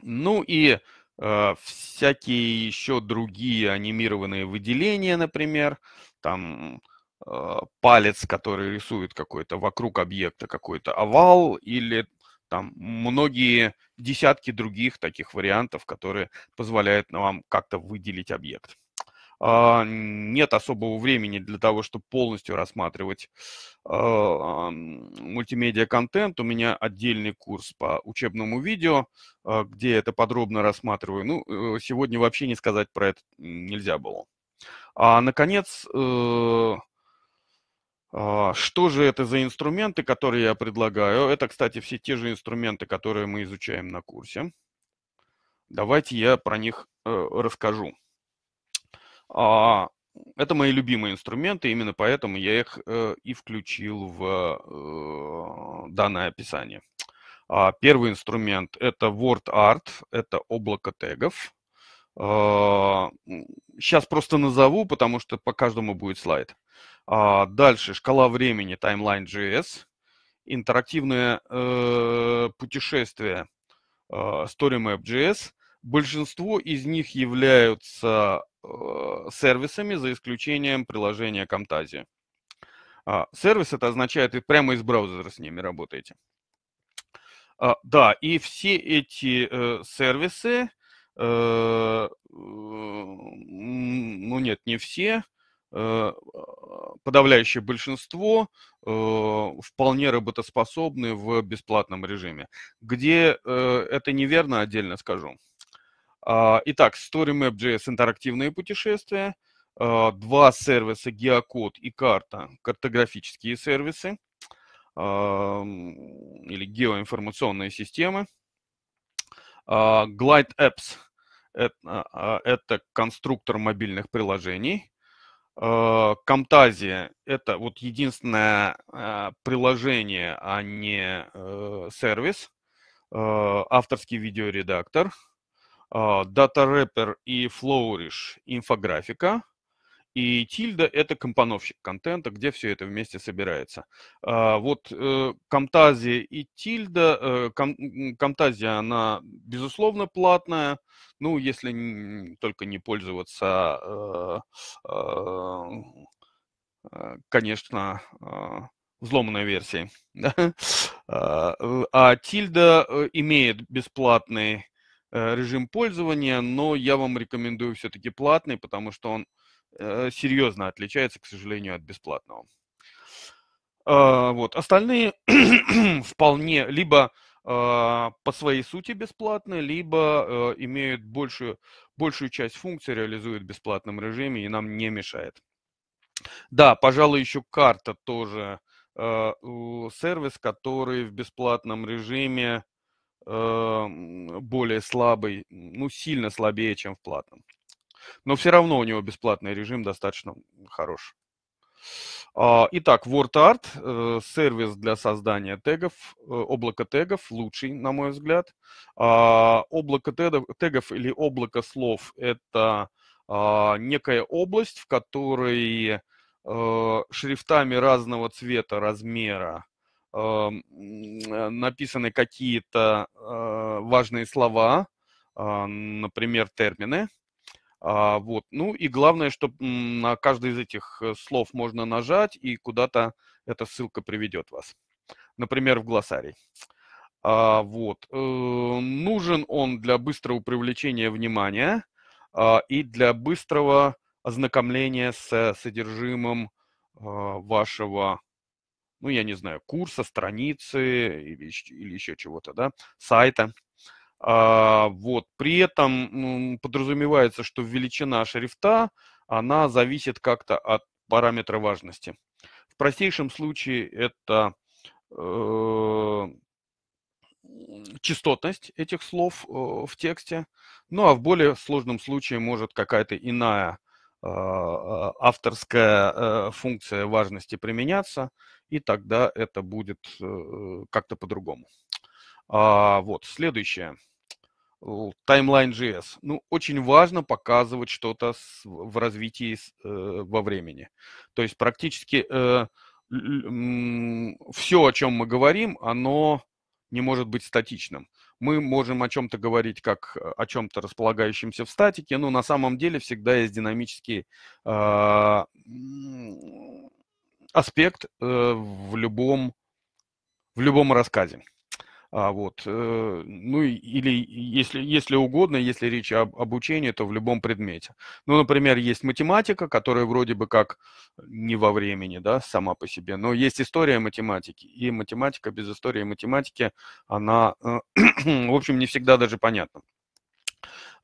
Ну и э, всякие еще другие анимированные выделения, например, там э, палец, который рисует какой-то вокруг объекта какой-то овал, или там многие десятки других таких вариантов, которые позволяют вам как-то выделить объект. А, нет особого времени для того, чтобы полностью рассматривать э, а, мультимедиа-контент. У меня отдельный курс по учебному видео, э, где я это подробно рассматриваю. Ну, сегодня вообще не сказать про это нельзя было. А, наконец, э, а, что же это за инструменты, которые я предлагаю? Это, кстати, все те же инструменты, которые мы изучаем на курсе. Давайте я про них э, расскажу. А, это мои любимые инструменты, именно поэтому я их э, и включил в данное описание. А, первый инструмент – это WordArt, это облако тегов. Сейчас а, просто назову, потому что по каждому будет слайд. А, дальше шкала времени таймлайн JS, интерактивное э, путешествие э, а, StoryMap.js. Большинство из них являются э, сервисами, за исключением приложения Camtasia. А, сервис это означает, вы прямо из браузера с ними работаете. А, да, и все эти э, сервисы Э, ну нет, не все, э, подавляющее большинство э, вполне работоспособны в бесплатном режиме. Где это неверно, отдельно скажу. А, итак, StoryMap.js – интерактивные путешествия, два сервиса – геокод и карта – картографические сервисы или геоинформационные системы. Glide Apps – а, это конструктор мобильных приложений. Камтазия – это вот единственное а, приложение, а не э, сервис. А, авторский видеоредактор. Data Wrapper и Flourish – инфографика. И тильда – это компоновщик контента, где все это вместе собирается. А, вот э, Камтазия и тильда, э, Камтазия, она, безусловно, платная, ну, если только не пользоваться, э, конечно, взломанной версией. А, а тильда имеет бесплатный режим пользования, но я вам рекомендую все-таки платный, потому что он Э, серьезно отличается, к сожалению, от бесплатного. А, вот. Остальные вполне либо а, по своей сути бесплатные, либо э, имеют большую, большую часть функций, реализуют в бесплатном режиме и нам не мешает. Да, пожалуй, еще карта тоже э, сервис, который в бесплатном режиме более слабый, ну, сильно слабее, чем в платном. Но все равно у него бесплатный режим достаточно хорош. А, итак, WordArt, э, сервис для создания тегов, э, облака тегов, лучший, на мой взгляд. А, облако тегов или облако слов – это а, некая область, в которой э, шрифтами разного цвета, размера эм, написаны какие-то важные слова, например, термины – а, вот. Ну и главное, что на каждое из этих э, слов можно нажать, и куда-то эта ссылка приведет вас. Например, в глоссарий. А, вот. Э, нужен он для быстрого привлечения внимания э, и для быстрого ознакомления с содержимым э, вашего, ну, я не знаю, курса, страницы или, или еще чего-то, да, сайта. А, вот. При этом подразумевается, что величина шрифта, она зависит как-то от параметра важности. В простейшем случае это э, частотность этих слов э, в тексте, ну а в более сложном случае может какая-то иная э, э авторская э, функция важности применяться, и тогда это будет э, как-то по-другому. А, вот, следующее. Timeline.js. Ну, очень важно показывать что-то в развитии э, во времени. То есть практически э, все, о чем мы говорим, оно не может быть статичным. Мы можем о чем-то говорить как э, о чем-то располагающемся в статике, но на самом деле всегда есть динамический э, аспект э, в, любом, в любом рассказе. А вот, э, ну или если, если угодно, если речь об обучении, то в любом предмете. Ну, например, есть математика, которая вроде бы как не во времени, да, сама по себе, но есть история математики, и математика без истории математики, она, э, в общем, не всегда даже понятна.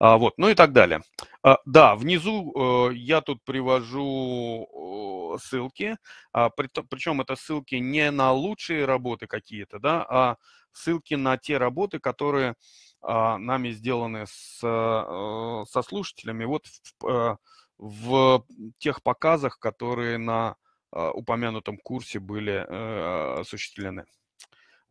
А вот, ну и так далее. А, да, внизу э, я тут привожу ссылки, а, причем это ссылки не на лучшие работы какие-то, да, а ссылки на те работы, которые а, нами сделаны с, э, со слушателями вот в, э, в тех показах, которые на упомянутом курсе были осуществлены.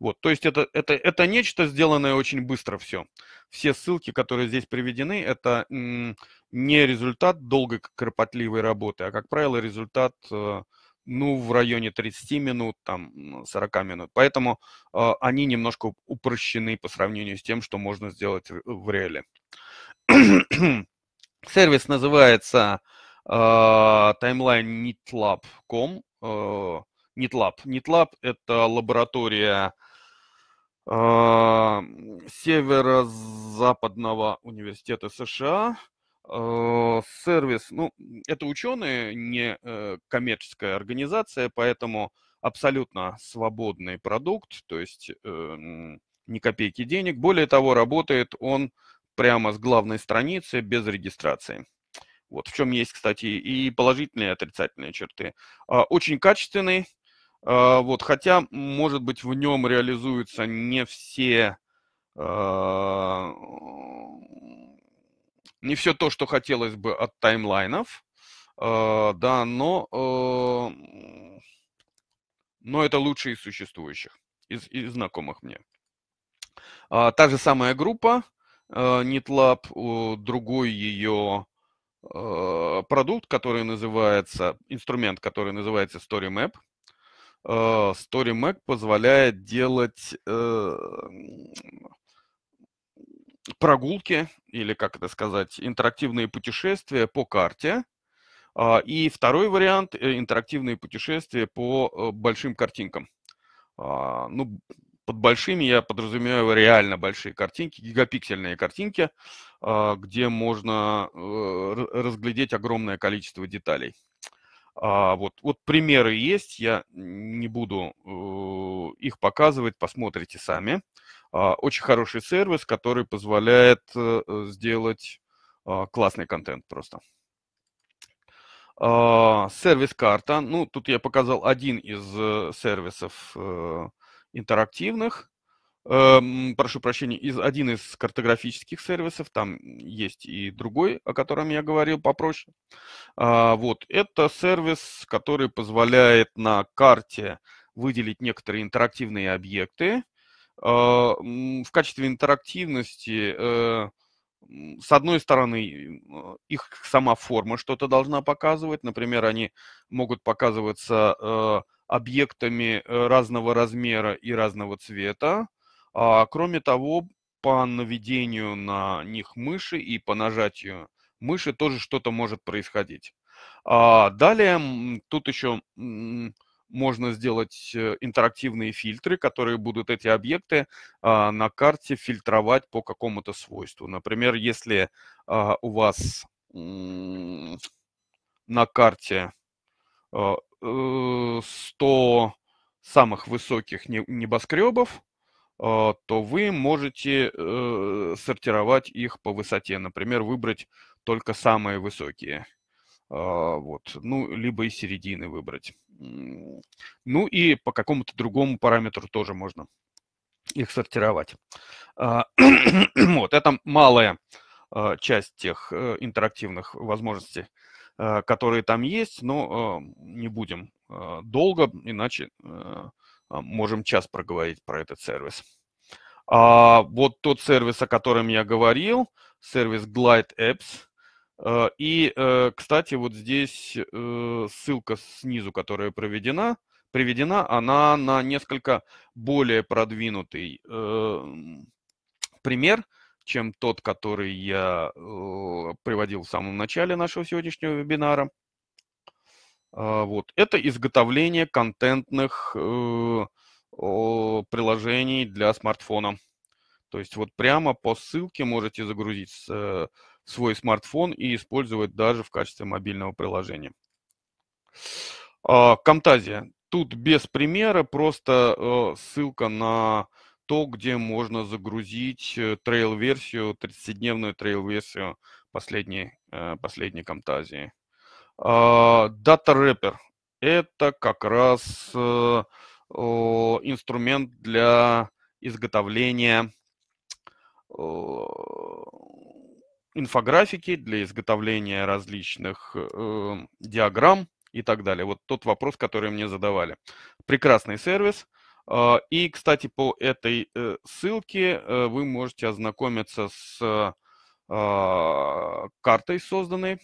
Вот, то есть это, это, это нечто, сделанное очень быстро все. Все ссылки, которые здесь приведены, это не результат долгой кропотливой работы, а, как правило, результат, э, ну, в районе 30 минут, там, 40 минут. Поэтому э, они немножко упрощены по сравнению с тем, что можно сделать в реале. Сервис называется э, timeline.netlab.com. NetLab. NetLab – это лаборатория а, Северо-Западного университета США. А, сервис, ну, это ученые, не э, коммерческая организация, поэтому абсолютно свободный продукт, то есть э, ни копейки денег. Более того, работает он прямо с главной страницы без регистрации. Вот в чем есть, кстати, и положительные, и отрицательные черты. А, очень качественный, а, вот, хотя, может быть, в нем реализуются не все, а, не все то, что хотелось бы от таймлайнов, а, да, но, но это лучшие из существующих, из, из знакомых мне. Та же самая группа, NetLab, другой ее продукт, который называется, инструмент, который называется StoryMap – Э, StoryMag позволяет делать э, прогулки, или как это сказать, интерактивные путешествия по карте. А, и второй вариант э, – интерактивные путешествия по большим картинкам. А, ну, под большими я подразумеваю реально большие картинки, гигапиксельные картинки, а, где можно разглядеть огромное количество деталей. А, вот, вот примеры есть, я не буду э, их показывать, посмотрите сами. А, очень хороший сервис, который позволяет э, сделать э, классный контент просто. А, Сервис-карта. Ну, тут я показал один из э, сервисов э, интерактивных эм, прошу прощения, из, один из картографических сервисов, там есть и другой, о котором я говорил попроще. А, вот, это сервис, который позволяет на карте выделить некоторые интерактивные объекты. А, в качестве интерактивности, а, с одной стороны, э, их сама форма что-то должна показывать. Например, они могут показываться а, объектами разного размера и разного цвета а, кроме того, по наведению на них мыши и по нажатию мыши тоже что-то может происходить. А, далее тут еще можно сделать э, интерактивные фильтры, которые будут эти объекты а, на карте фильтровать по какому-то свойству. Например, если у вас на карте 100 э, самых высоких небоскребов, а, то вы можете э, сортировать их по высоте. Например, выбрать только самые высокие. А, вот. Ну, либо из середины выбрать. Ну и по какому-то другому параметру тоже можно их сортировать. А, вот, это малая часть тех э, интерактивных возможностей, э, которые там есть, но не будем долго, иначе а, можем час проговорить про этот сервис. А вот тот сервис, о котором я говорил, сервис Glide Apps. А, и, э, кстати, вот здесь э, ссылка снизу, которая проведена, приведена, она на несколько более продвинутый эм, пример, чем тот, который я э, приводил в самом начале нашего сегодняшнего вебинара. А, вот. Это изготовление контентных э, приложений для смартфона. То есть вот прямо по ссылке можете загрузить э, свой смартфон и использовать даже в качестве мобильного приложения. Камтазия. Тут без примера, просто э, ссылка на то, где можно загрузить трейл-версию, 30-дневную трейл-версию последней, последней Камтазии. Data а, Wrapper – это как раз э, инструмент для изготовления инфографики, для изготовления различных э, диаграмм и так далее. Вот тот вопрос, который мне задавали. Прекрасный сервис. А, и, кстати, по этой э, ссылке вы можете ознакомиться с а, картой созданной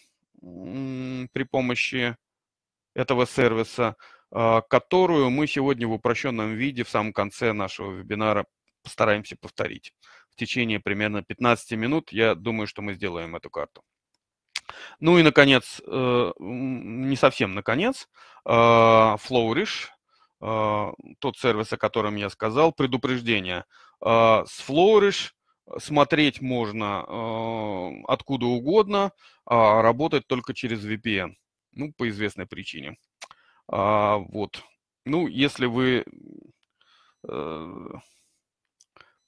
при помощи этого сервиса, а, которую мы сегодня в упрощенном виде в самом конце нашего вебинара постараемся повторить. В течение примерно 15 минут я думаю, что мы сделаем эту карту. Ну и, наконец, э, не совсем наконец, а, Flourish, а, тот сервис, о котором я сказал, предупреждение. С Flourish – смотреть можно э, откуда угодно, а работать только через VPN. Ну, по известной причине. А, вот. Ну, если вы э,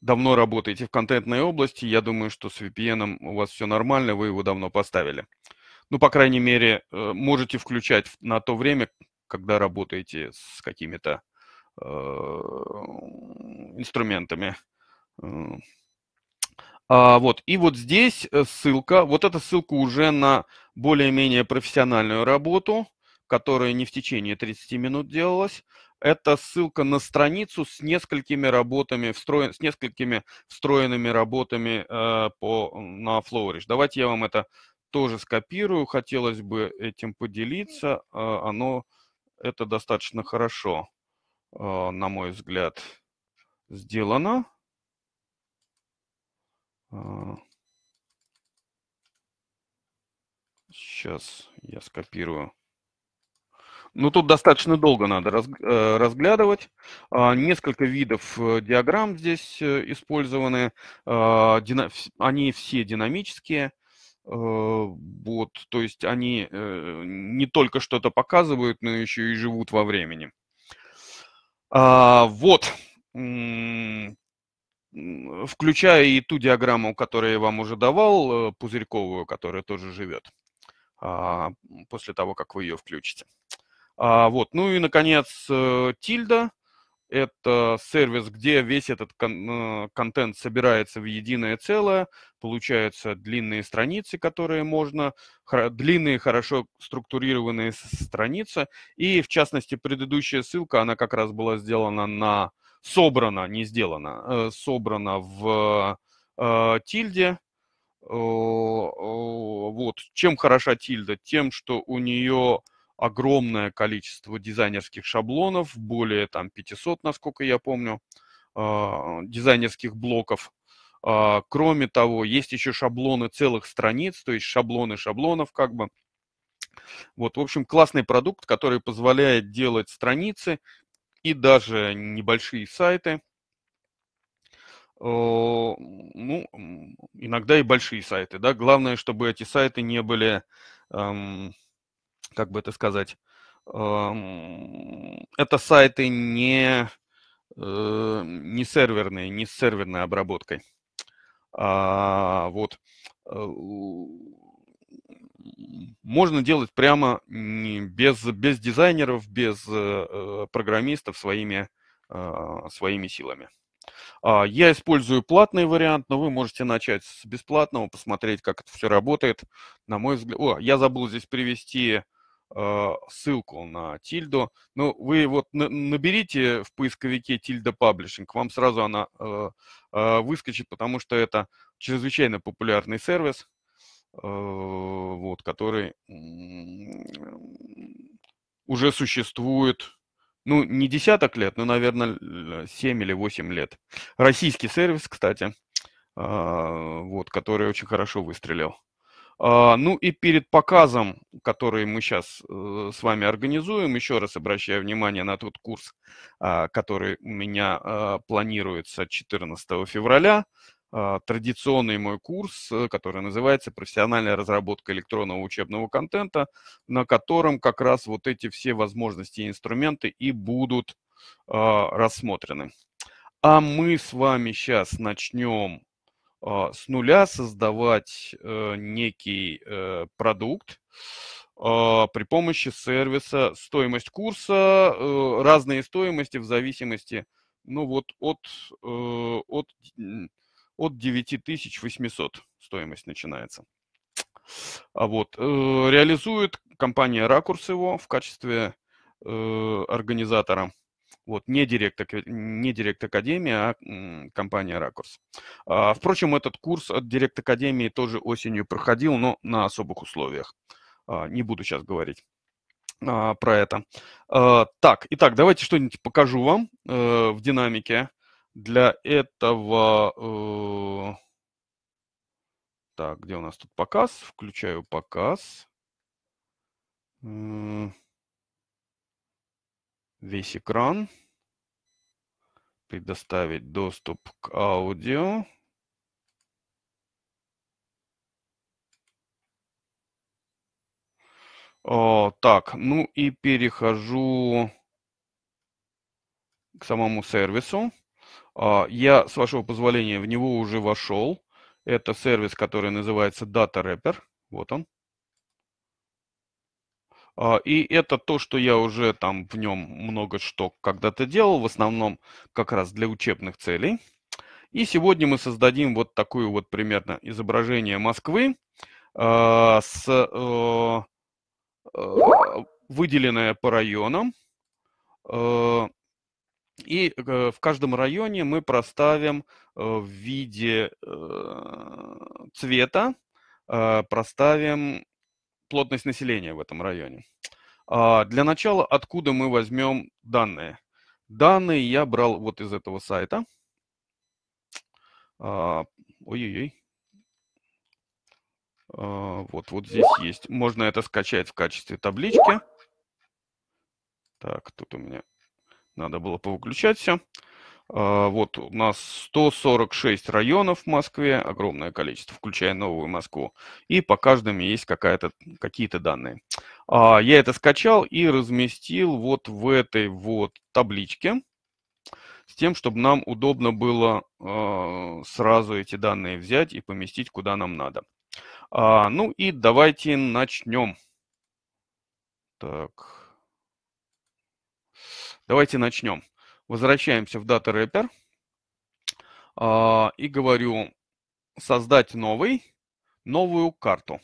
давно работаете в контентной области, я думаю, что с VPN у вас все нормально, вы его давно поставили. Ну, по крайней мере, э, можете включать на то время, когда работаете с какими-то э, инструментами. Э, а, вот. И вот здесь э, ссылка, вот эта ссылка уже на более-менее профессиональную работу, которая не в течение 30 минут делалась. Это ссылка на страницу с несколькими работами, встроен, с несколькими встроенными работами э, по, на Flourish. Давайте я вам это тоже скопирую. Хотелось бы этим поделиться. Э, оно, это достаточно хорошо, э, на мой взгляд, сделано. Сейчас а, я скопирую. Ну, тут достаточно долго надо э, разглядывать. А, несколько видов э, диаграмм здесь э, использованы. А, они все динамические. Вот, то есть они не только что-то показывают, но еще и живут во времени. Вот, включая и ту диаграмму, которую я вам уже давал, э, пузырьковую, которая тоже живет а, после того, как вы ее включите. А, вот. Ну и, наконец, э, тильда. Это сервис, где весь этот кон э, контент собирается в единое целое. Получаются длинные страницы, которые можно... Длинные, хорошо структурированные страницы. И, в частности, предыдущая ссылка, она как раз была сделана на собрано, не сделано, э, собрано в э, тильде. Вот. Чем хороша тильда? Тем, что у нее огромное количество дизайнерских шаблонов, более там 500, насколько я помню, а, дизайнерских блоков. А, кроме того, есть еще шаблоны целых страниц, то есть шаблоны шаблонов как бы. Вот, в общем, классный продукт, который позволяет делать страницы, и даже небольшие сайты, ну, иногда и большие сайты, да. Главное, чтобы эти сайты не были, эм, как бы это сказать, эм, это сайты не, э, не серверные, не с серверной обработкой. А, вот. Э, можно делать прямо без, без дизайнеров, без э, э, программистов своими, а, своими силами. А, я использую платный вариант, но вы можете начать с бесплатного, посмотреть, как это все работает. На мой взгляд... О, я забыл здесь привести а, ссылку на тильду. Ну, вы вот наберите в поисковике тильда паблишинг, вам сразу она э, выскочит, потому что это чрезвычайно популярный сервис, Э, вот, который уже существует, ну, не десяток лет, но, наверное, 7 или 8 лет. Российский сервис, кстати, а, вот, который очень хорошо выстрелил. А, ну и перед показом, который мы сейчас э, с вами организуем, еще раз обращаю внимание на тот курс, а, который у меня планируется 14 февраля. А, традиционный мой курс, э, который называется «Профессиональная разработка электронного учебного контента», на котором как раз вот эти все возможности и инструменты и будут а, рассмотрены. А мы с вами сейчас начнем а, с нуля создавать э, некий э, продукт при помощи сервиса стоимость курса, разные стоимости в зависимости ну вот от, от от 9800 стоимость начинается. А вот, э, реализует компания «Ракурс» его в качестве э, организатора. Вот, не Директ, не Директ Академия, а компания «Ракурс». А, впрочем, этот курс от Директ Академии тоже осенью проходил, но на особых условиях. А, не буду сейчас говорить а, про это. А, так, итак, давайте что-нибудь покажу вам э, в динамике. Для этого... Э, так, где у нас тут показ? Включаю показ. Весь экран. Предоставить доступ к аудио. О, так, ну и перехожу к самому сервису. А, я, с вашего позволения, в него уже вошел. Это сервис, который называется Data Wrapper. Вот он. А, и это то, что я уже там в нем много что когда-то делал, в основном как раз для учебных целей. И сегодня мы создадим вот такое вот примерно изображение Москвы а, э, с э, выделенное по районам. Э, и э, в каждом районе мы проставим э, в виде э, цвета, проставим плотность населения в этом районе. А, для начала, откуда мы возьмем данные? Данные я брал вот из этого сайта. А, ой-ой-ой. А, вот, вот здесь есть. Можно это скачать в качестве таблички. Так, тут у меня надо было повыключать все. А, вот у нас 146 районов в Москве, огромное количество, включая Новую Москву. И по каждому есть какая-то какие-то данные. А, я это скачал и разместил вот в этой вот табличке, с тем, чтобы нам удобно было а, сразу эти данные взять и поместить куда нам надо. Ну и давайте начнем. Так, Давайте начнем. Возвращаемся в Data Wrapper э, и говорю создать новый, новую карту.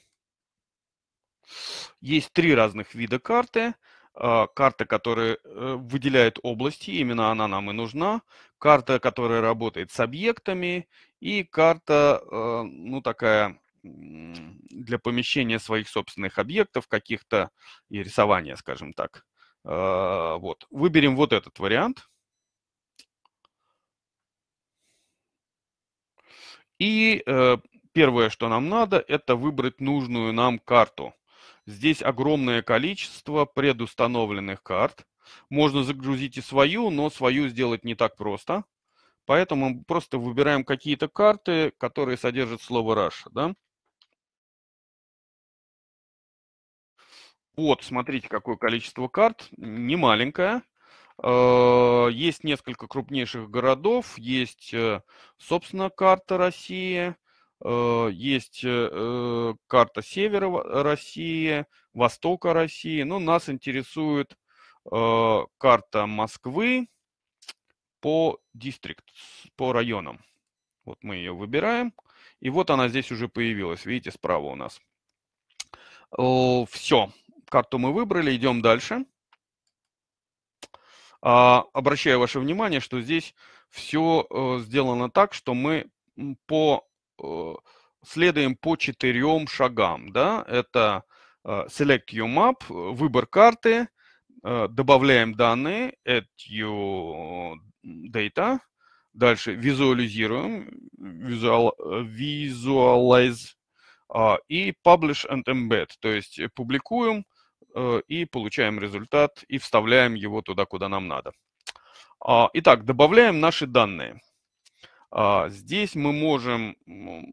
Есть три разных вида карты. Э, карта, которая э, выделяет области, именно она нам и нужна. Карта, которая работает с объектами. И карта, э, ну, такая для помещения своих собственных объектов каких-то и рисования, скажем так. А, вот. Выберем вот этот вариант. И э, первое, что нам надо, это выбрать нужную нам карту. Здесь огромное количество предустановленных карт. Можно загрузить и свою, но свою сделать не так просто. Поэтому мы просто выбираем какие-то карты, которые содержат слово Russia. Да? Вот, смотрите, какое количество карт, не маленькое. Э, есть несколько крупнейших городов, есть, э, собственно, карта России, э, есть карта севера России, востока России. Но ну, нас интересует карта Москвы по дистрикт, по районам. Вот мы ее выбираем. И вот она здесь уже появилась, видите, справа у нас. Все, Карту мы выбрали, идем дальше. А, обращаю ваше внимание, что здесь все э, сделано так, что мы по, э, следуем по четырем шагам. Да? Это э, Select Your Map, э, выбор карты, э, добавляем данные, Add Your Data, дальше визуализируем, визуал, Visualize, э, а, и Publish and Embed, то есть публикуем, Э, и получаем результат и вставляем его туда, куда нам надо. А, итак, добавляем наши данные. А, здесь мы можем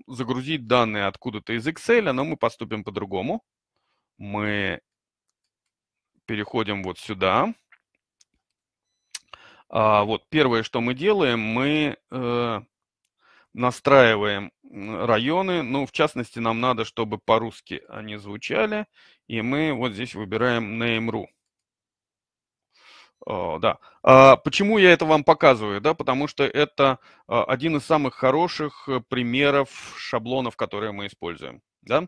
загрузить данные откуда-то из Excel, но мы поступим по-другому. Мы переходим вот сюда. А, вот первое, что мы делаем, мы э, настраиваем районы. Ну, в частности, нам надо, чтобы по-русски они звучали. И мы вот здесь выбираем Name.ru. А, да. Uh, почему я это вам показываю? Да, потому что это а, один из самых хороших э, примеров шаблонов, которые мы используем. Да?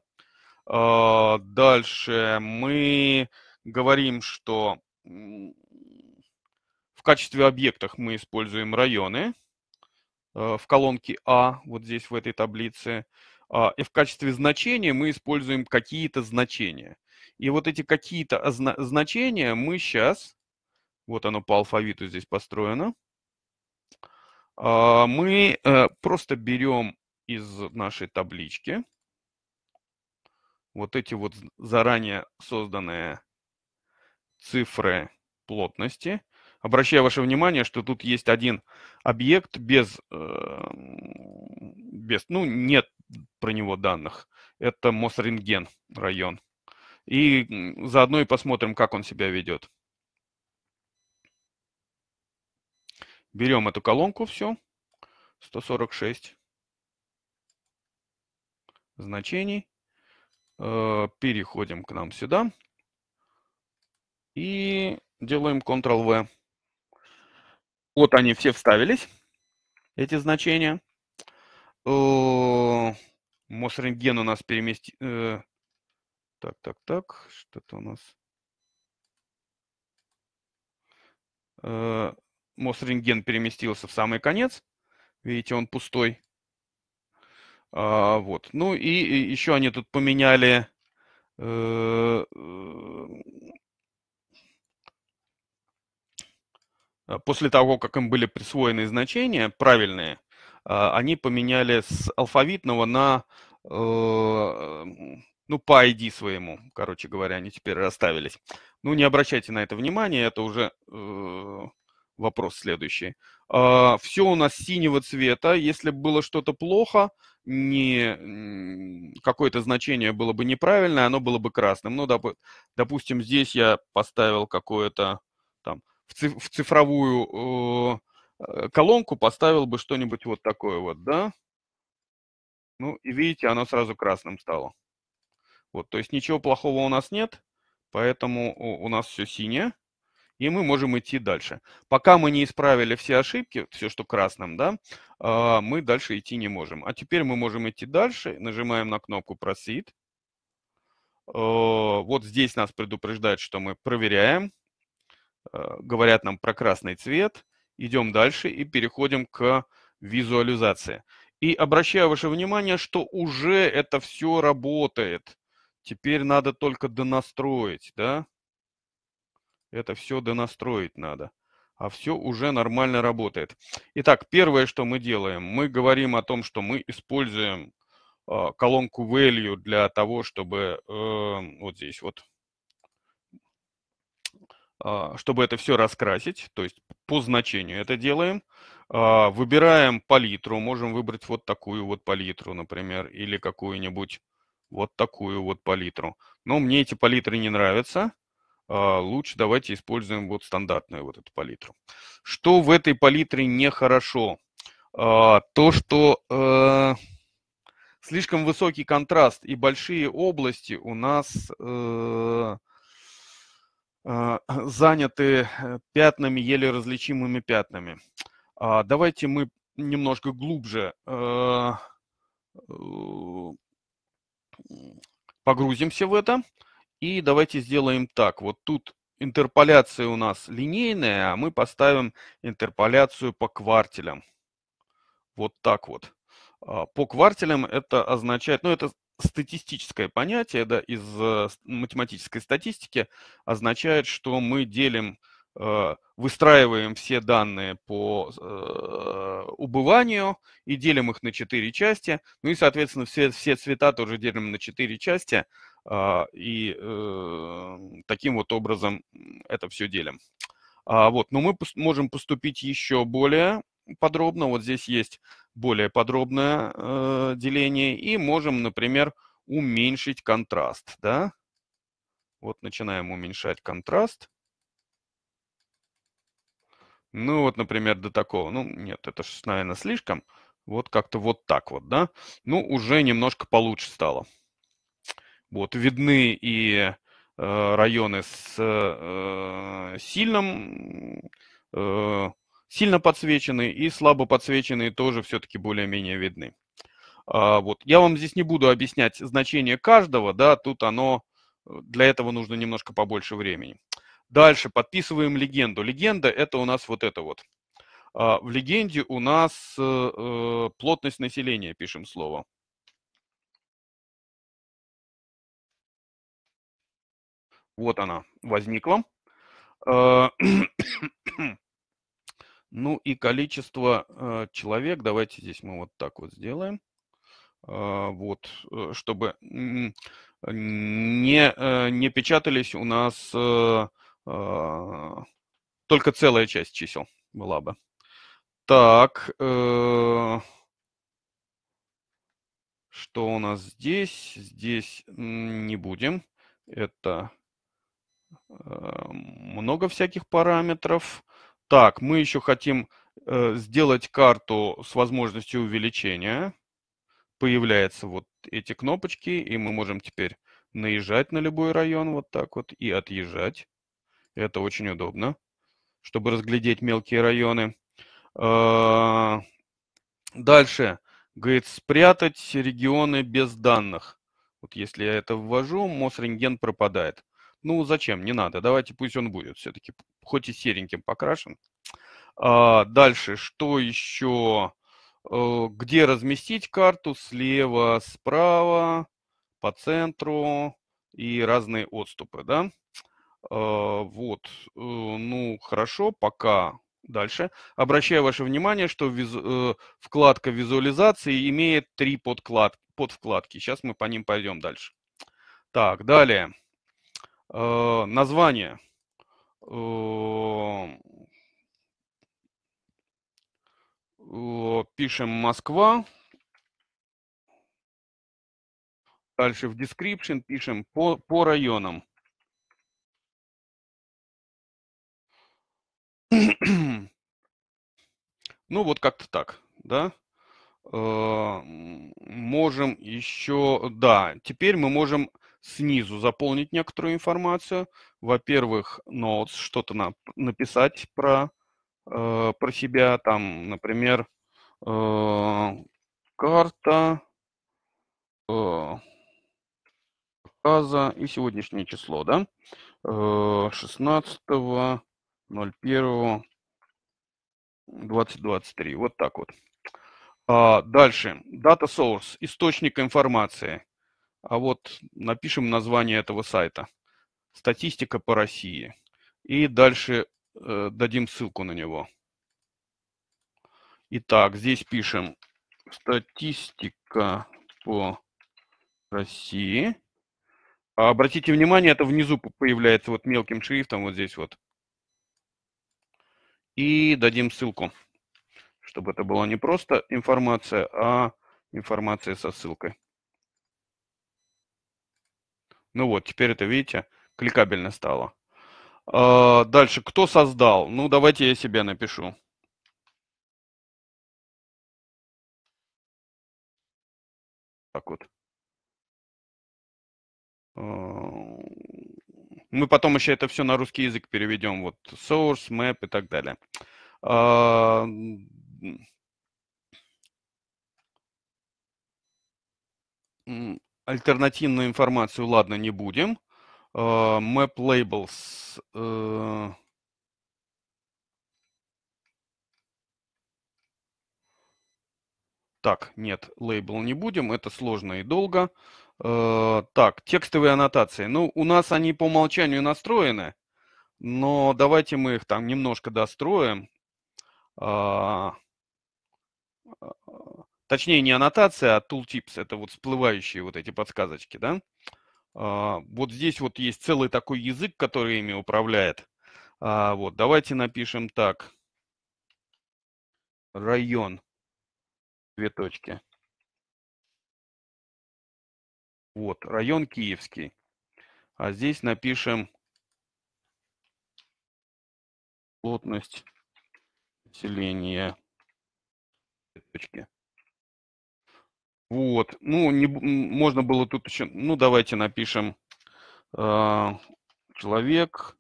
Дальше мы говорим, что в качестве объектов мы используем районы. Э, в колонке А, вот здесь в этой таблице. А, и в качестве значения мы используем какие-то значения. И вот эти какие-то значения мы сейчас, вот оно по алфавиту здесь построено, а, мы э, просто берем из нашей таблички вот эти вот заранее созданные цифры плотности Обращаю ваше внимание, что тут есть один объект без, эм, без ну, нет про него данных. Это Мосрентген район. И заодно и посмотрим, как он себя ведет. Берем эту колонку все 146 значений. Э, переходим к нам сюда и делаем Ctrl-V. Вот они все вставились, эти значения. Мосрентген у нас перемести... Э, так, так, так, что-то у нас... Э, мосрентген переместился в самый конец. Видите, он пустой. А, вот. Ну и, и еще они тут поменяли э, А, после того, как им были присвоены значения правильные, а, они поменяли с алфавитного на э, ну, по ID своему, короче говоря, они теперь расставились. Ну, не обращайте на это внимания, это уже э, вопрос следующий. Э, а, все у нас синего цвета. Если было что-то плохо, не, какое-то значение было бы неправильное, оно было бы красным. Ну, доп, допустим, здесь я поставил какое-то там в цифровую э, колонку поставил бы что-нибудь вот такое вот, да? Ну, и видите, оно сразу красным стало. Вот, то есть ничего плохого у нас нет, поэтому у нас все синее, и мы можем идти дальше. Пока мы не исправили все ошибки, все, что красным, да, а, мы дальше идти не можем. А теперь мы можем идти дальше, нажимаем на кнопку «Proceed». Э, вот здесь нас предупреждает, что мы проверяем, Э, говорят нам про красный цвет. Идем дальше и переходим к визуализации. И обращаю ваше внимание, что уже это все работает. Теперь надо только донастроить, да? Это все донастроить надо. А все уже нормально работает. Итак, первое, что мы делаем, мы говорим о том, что мы используем э, колонку value для того, чтобы э, вот здесь вот а, чтобы это все раскрасить, то есть по значению это делаем. А, выбираем палитру, можем выбрать вот такую вот палитру, например, или какую-нибудь вот такую вот палитру. Но мне эти палитры не нравятся. А, лучше давайте используем вот стандартную вот эту палитру. Что в этой палитре нехорошо? То, что э, слишком высокий контраст и большие области у нас э, Э, заняты э, пятнами, еле различимыми пятнами. А, давайте мы немножко глубже э, погрузимся в это. И давайте сделаем так. Вот тут интерполяция у нас линейная, а мы поставим интерполяцию по квартелям. Вот так вот. А, по квартелям это означает, ну это статистическое понятие да, из э, математической статистики означает, что мы делим, э, выстраиваем все данные по э, убыванию и делим их на четыре части. Ну и, соответственно, все, все цвета тоже делим на четыре части. А, и эм, таким вот образом это все делим. А вот, но мы можем поступить еще более подробно. Вот здесь есть более подробное э, деление. И можем, например, уменьшить контраст. Да? Вот начинаем уменьшать контраст. Ну вот, например, до такого. Ну нет, это, ж, наверное, слишком. Вот как-то вот так вот, да? Ну, уже немножко получше стало. Вот, видны и э, районы с э, сильным э, сильно подсвеченные и слабо подсвеченные тоже все-таки более-менее видны. А, вот. Я вам здесь не буду объяснять значение каждого, да, тут оно, э, для этого нужно немножко побольше времени. Дальше подписываем легенду. Легенда – это у нас вот это вот. А, в легенде у нас э, э, плотность населения, пишем слово. Вот она возникла. А, Ну и количество э, человек, давайте здесь мы вот так вот сделаем, а, э, вот, чтобы не, э, не печатались у нас э, э, только целая часть чисел была бы. Так, э, что у нас здесь? Здесь не будем. Это э, много всяких параметров. Так, мы еще хотим э, сделать карту с возможностью увеличения. Появляются вот эти кнопочки, и мы можем теперь наезжать на любой район вот так вот и отъезжать. Это очень удобно, чтобы разглядеть мелкие районы. Э, дальше, говорит, спрятать регионы без данных. Вот если я это ввожу, Мосрентген пропадает. Ну, зачем? Не надо. Давайте пусть он будет все-таки хоть и сереньким покрашен. А, дальше, что еще? Э, где разместить карту? Слева, справа, по центру и разные отступы, да? А, вот, э, ну хорошо, пока Дальше. Обращаю ваше внимание, что визу... Э, вкладка визуализации имеет три подклад... подвкладки. Сейчас мы по ним пойдем дальше. Так, далее. Э, название. Эм, пишем Москва. Дальше в description пишем по, по районам. ну, вот как-то так, да. Эм, можем еще, да, теперь мы можем снизу заполнить некоторую информацию. Во-первых, ну что-то на, написать про, э, про себя, там, например, э, карта, э, и сегодняшнее число, да, э, 16.01.2023, вот так вот. А дальше, data source, источник информации – а вот напишем название этого сайта. Статистика по России. И дальше э, дадим ссылку на него. Итак, здесь пишем статистика по России. А обратите внимание, это внизу появляется вот мелким шрифтом, вот здесь вот. И дадим ссылку, чтобы это была не просто информация, а информация со ссылкой. Ну вот, теперь это, видите, кликабельно стало. А, дальше, кто создал? Ну, давайте я себе напишу. Так вот. А, мы потом еще это все на русский язык переведем. Вот source, map и так далее. А, альтернативную информацию, ладно, не будем. Uh, map labels. Uh, так, нет, лейбл не будем, это сложно и долго. Uh, так, текстовые аннотации. Ну, у нас они по умолчанию настроены, но давайте мы их там немножко достроим. Uh, Точнее, не аннотация, а tooltips. Это вот всплывающие вот эти подсказочки, да? А, вот здесь вот есть целый такой язык, который ими управляет. А, вот, давайте напишем так. Район. Две точки. Вот, район Киевский. А здесь напишем плотность населения. Две Точки. Вот, ну, не, можно было тут еще, ну, давайте напишем э, человек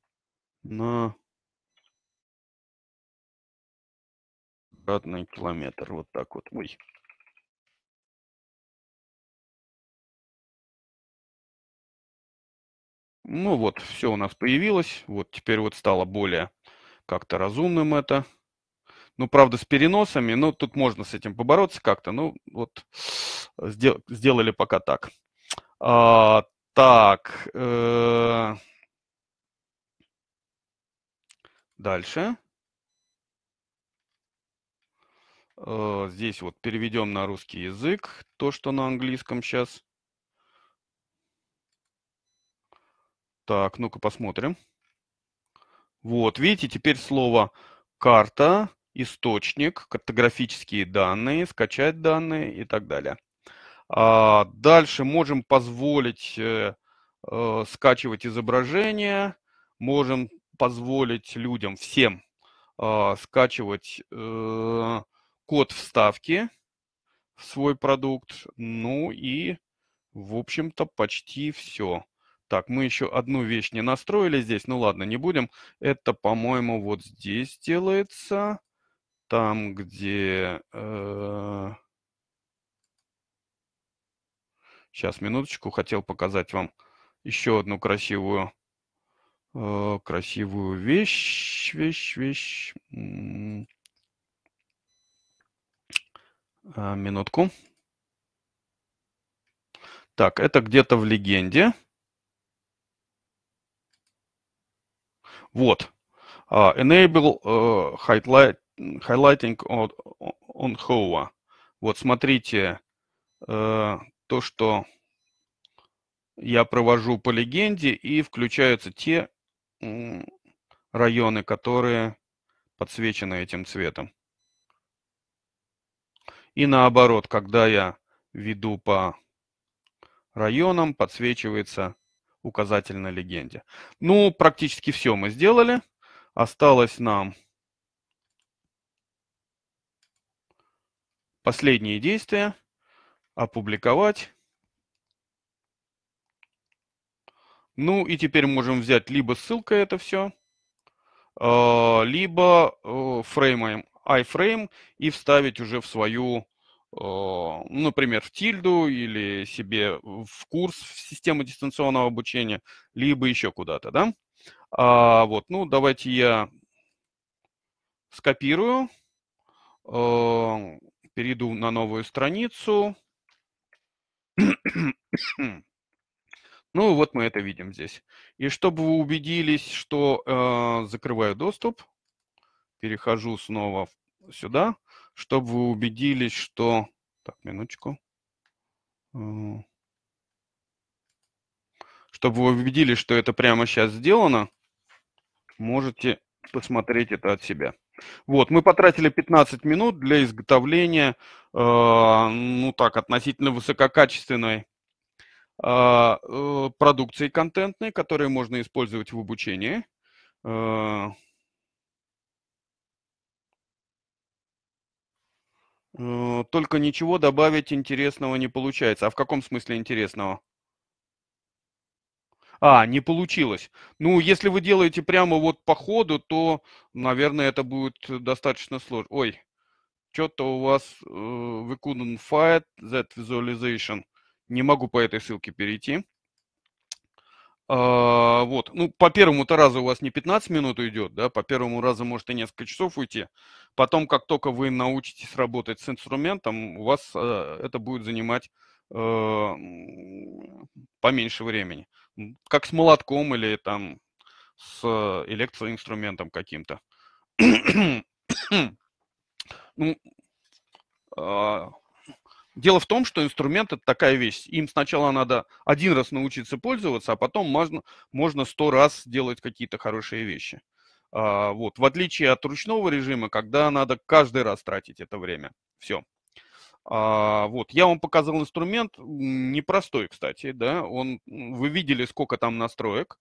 на квадратный километр, вот так вот, ой. Ну вот, все у нас появилось, вот теперь вот стало более как-то разумным это. Ну, правда, с переносами, но ну, тут можно с этим побороться как-то. Ну, вот сдел- сделали пока так. А, так. Э, дальше. Э, здесь вот переведем на русский язык то, что на английском сейчас. Так, ну-ка посмотрим. Вот, видите, теперь слово карта источник, картографические данные, скачать данные и так далее. А дальше можем позволить э, э, скачивать изображения, можем позволить людям всем э, скачивать э, код вставки в свой продукт. Ну и, в общем-то, почти все. Так, мы еще одну вещь не настроили здесь. Ну ладно, не будем. Это, по-моему, вот здесь делается там, где... Э, сейчас, минуточку, хотел показать вам еще одну красивую, э, красивую вещь, вещь, вещь. Э, минутку. Так, это где-то в легенде. Вот. Uh, enable uh, highlight highlighting on, on Hova. Вот смотрите, э, то, что я провожу по легенде, и включаются те э, районы, которые подсвечены этим цветом. И наоборот, когда я веду по районам, подсвечивается указатель на легенде. Ну, практически все мы сделали. Осталось нам Последние действия. Опубликовать. Ну и теперь можем взять либо ссылка это все, а, либо э, фреймаем iframe и вставить уже в свою, а, например, в тильду или себе в курс в систему дистанционного обучения, либо еще куда-то, да? А, вот, ну давайте я скопирую а, перейду на новую страницу. Ну, вот мы это видим здесь. И чтобы вы убедились, что э, закрываю доступ, перехожу снова сюда, чтобы вы убедились, что... Так, минуточку. Э. Чтобы вы убедились, что это прямо сейчас сделано, можете посмотреть это от себя. Вот, мы потратили 15 минут для изготовления, э, ну так, относительно высококачественной э, э продукции контентной, которые можно использовать в обучении. Э, э, только ничего добавить интересного не получается. А в каком смысле интересного? А, не получилось. Ну, если вы делаете прямо вот по ходу, то, наверное, это будет достаточно сложно. Ой, что-то у вас э, we couldn't find that visualization. Не могу по этой ссылке перейти. А, вот, ну, по первому-то разу у вас не 15 минут уйдет, да, по первому разу может и несколько часов уйти. Потом, как только вы научитесь работать с инструментом, у вас э, это будет занимать э, поменьше времени как с молотком или там с э, электроинструментом каким-то. ну, а, дело в том, что инструмент это такая вещь. Им сначала надо один раз научиться пользоваться, а потом можно, можно сто раз делать какие-то хорошие вещи. А, вот. В отличие от ручного режима, когда надо каждый раз тратить это время. Все. А, вот, я вам показал инструмент, непростой, кстати, да, он, вы видели, сколько там настроек,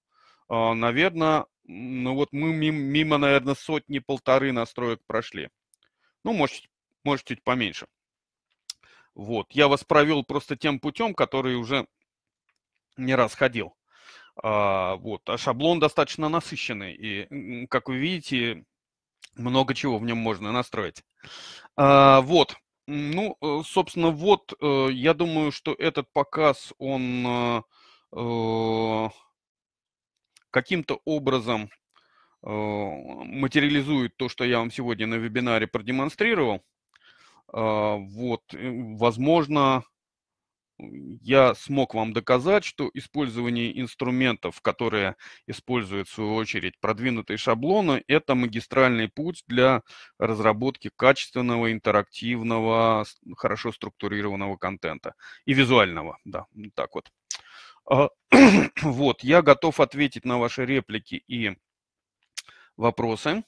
а, наверное, ну вот мы мимо, мимо наверное, сотни-полторы настроек прошли, ну, может, может, чуть поменьше. Вот, я вас провел просто тем путем, который уже не раз ходил. А, вот, а шаблон достаточно насыщенный, и, как вы видите, много чего в нем можно настроить. А, вот, ну, э, собственно, вот, э, я думаю, что этот показ, он э, каким-то образом материализует то, что я вам сегодня на вебинаре продемонстрировал. Вот, возможно, я смог вам доказать, что использование инструментов, которые используют в свою очередь продвинутые шаблоны, это магистральный путь для разработки качественного, интерактивного, хорошо структурированного контента и визуального, да, так вот. А, вот, я готов ответить на ваши реплики и вопросы.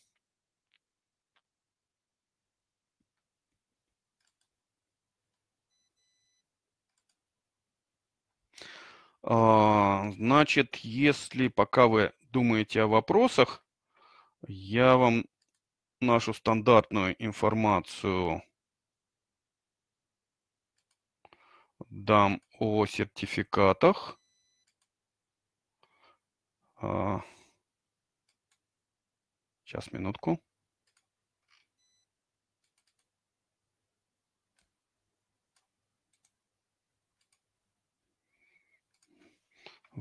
А, значит, если пока вы думаете о вопросах, я вам нашу стандартную информацию дам о сертификатах. Сейчас, а, минутку.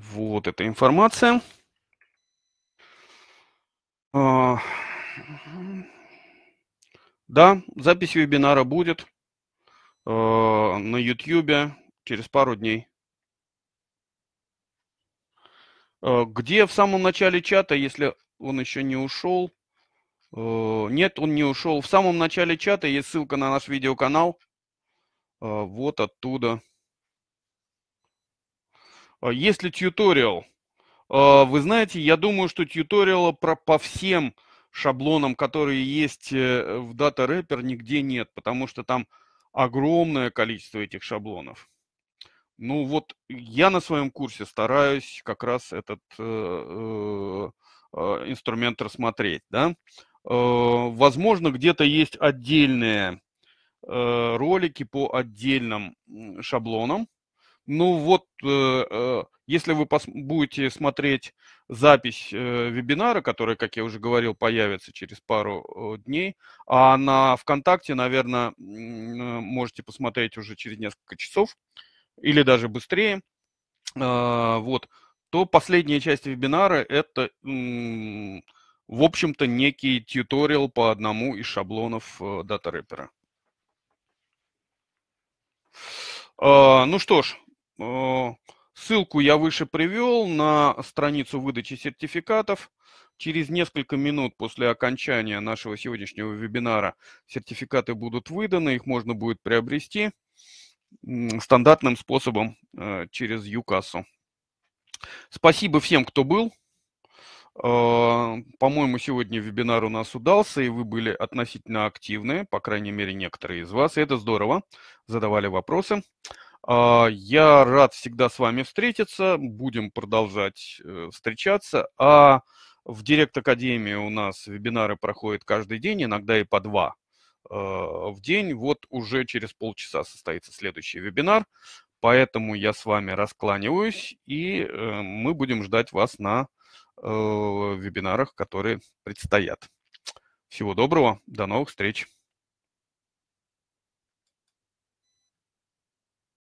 Вот эта информация. А, да, запись вебинара будет а, на YouTube через пару дней. А, где в самом начале чата, если он еще не ушел? Нет, он не ушел. В самом начале чата есть ссылка на наш видеоканал. Вот оттуда. А, есть ли тьюториал, а, вы знаете, я думаю, что тьюториала про, по всем шаблонам, которые есть э, в Data Wrapper, нигде нет, потому что там огромное количество этих шаблонов. Ну вот я на своем курсе стараюсь как раз этот э, э, э инструмент рассмотреть, да. Э, возможно, где-то есть отдельные э, ролики по отдельным шаблонам, ну вот, э, э, если вы будете смотреть запись э, вебинара, который, как я уже говорил, появится через пару дней, а на ВКонтакте, наверное, можете посмотреть уже через несколько часов или даже быстрее, а, вот, то последняя часть вебинара – это, в общем-то, некий тьюториал по одному из шаблонов дата а, Ну что ж, Ссылку я выше привел на страницу выдачи сертификатов. Через несколько минут после окончания нашего сегодняшнего вебинара сертификаты будут выданы, их можно будет приобрести стандартным способом э, через Юкассу. Спасибо всем, кто был. А, по-моему, сегодня вебинар у нас удался, и вы были относительно активны, по крайней мере, некоторые из вас. И это здорово. Задавали вопросы. А, я рад всегда с вами встретиться, будем продолжать э, встречаться. А в Директ Академии у нас вебинары проходят каждый день, иногда и по два а, в день. Вот уже через полчаса состоится следующий вебинар, поэтому я с вами раскланиваюсь, и э, мы будем ждать вас на э, вебинарах, которые предстоят. Всего доброго, до новых встреч!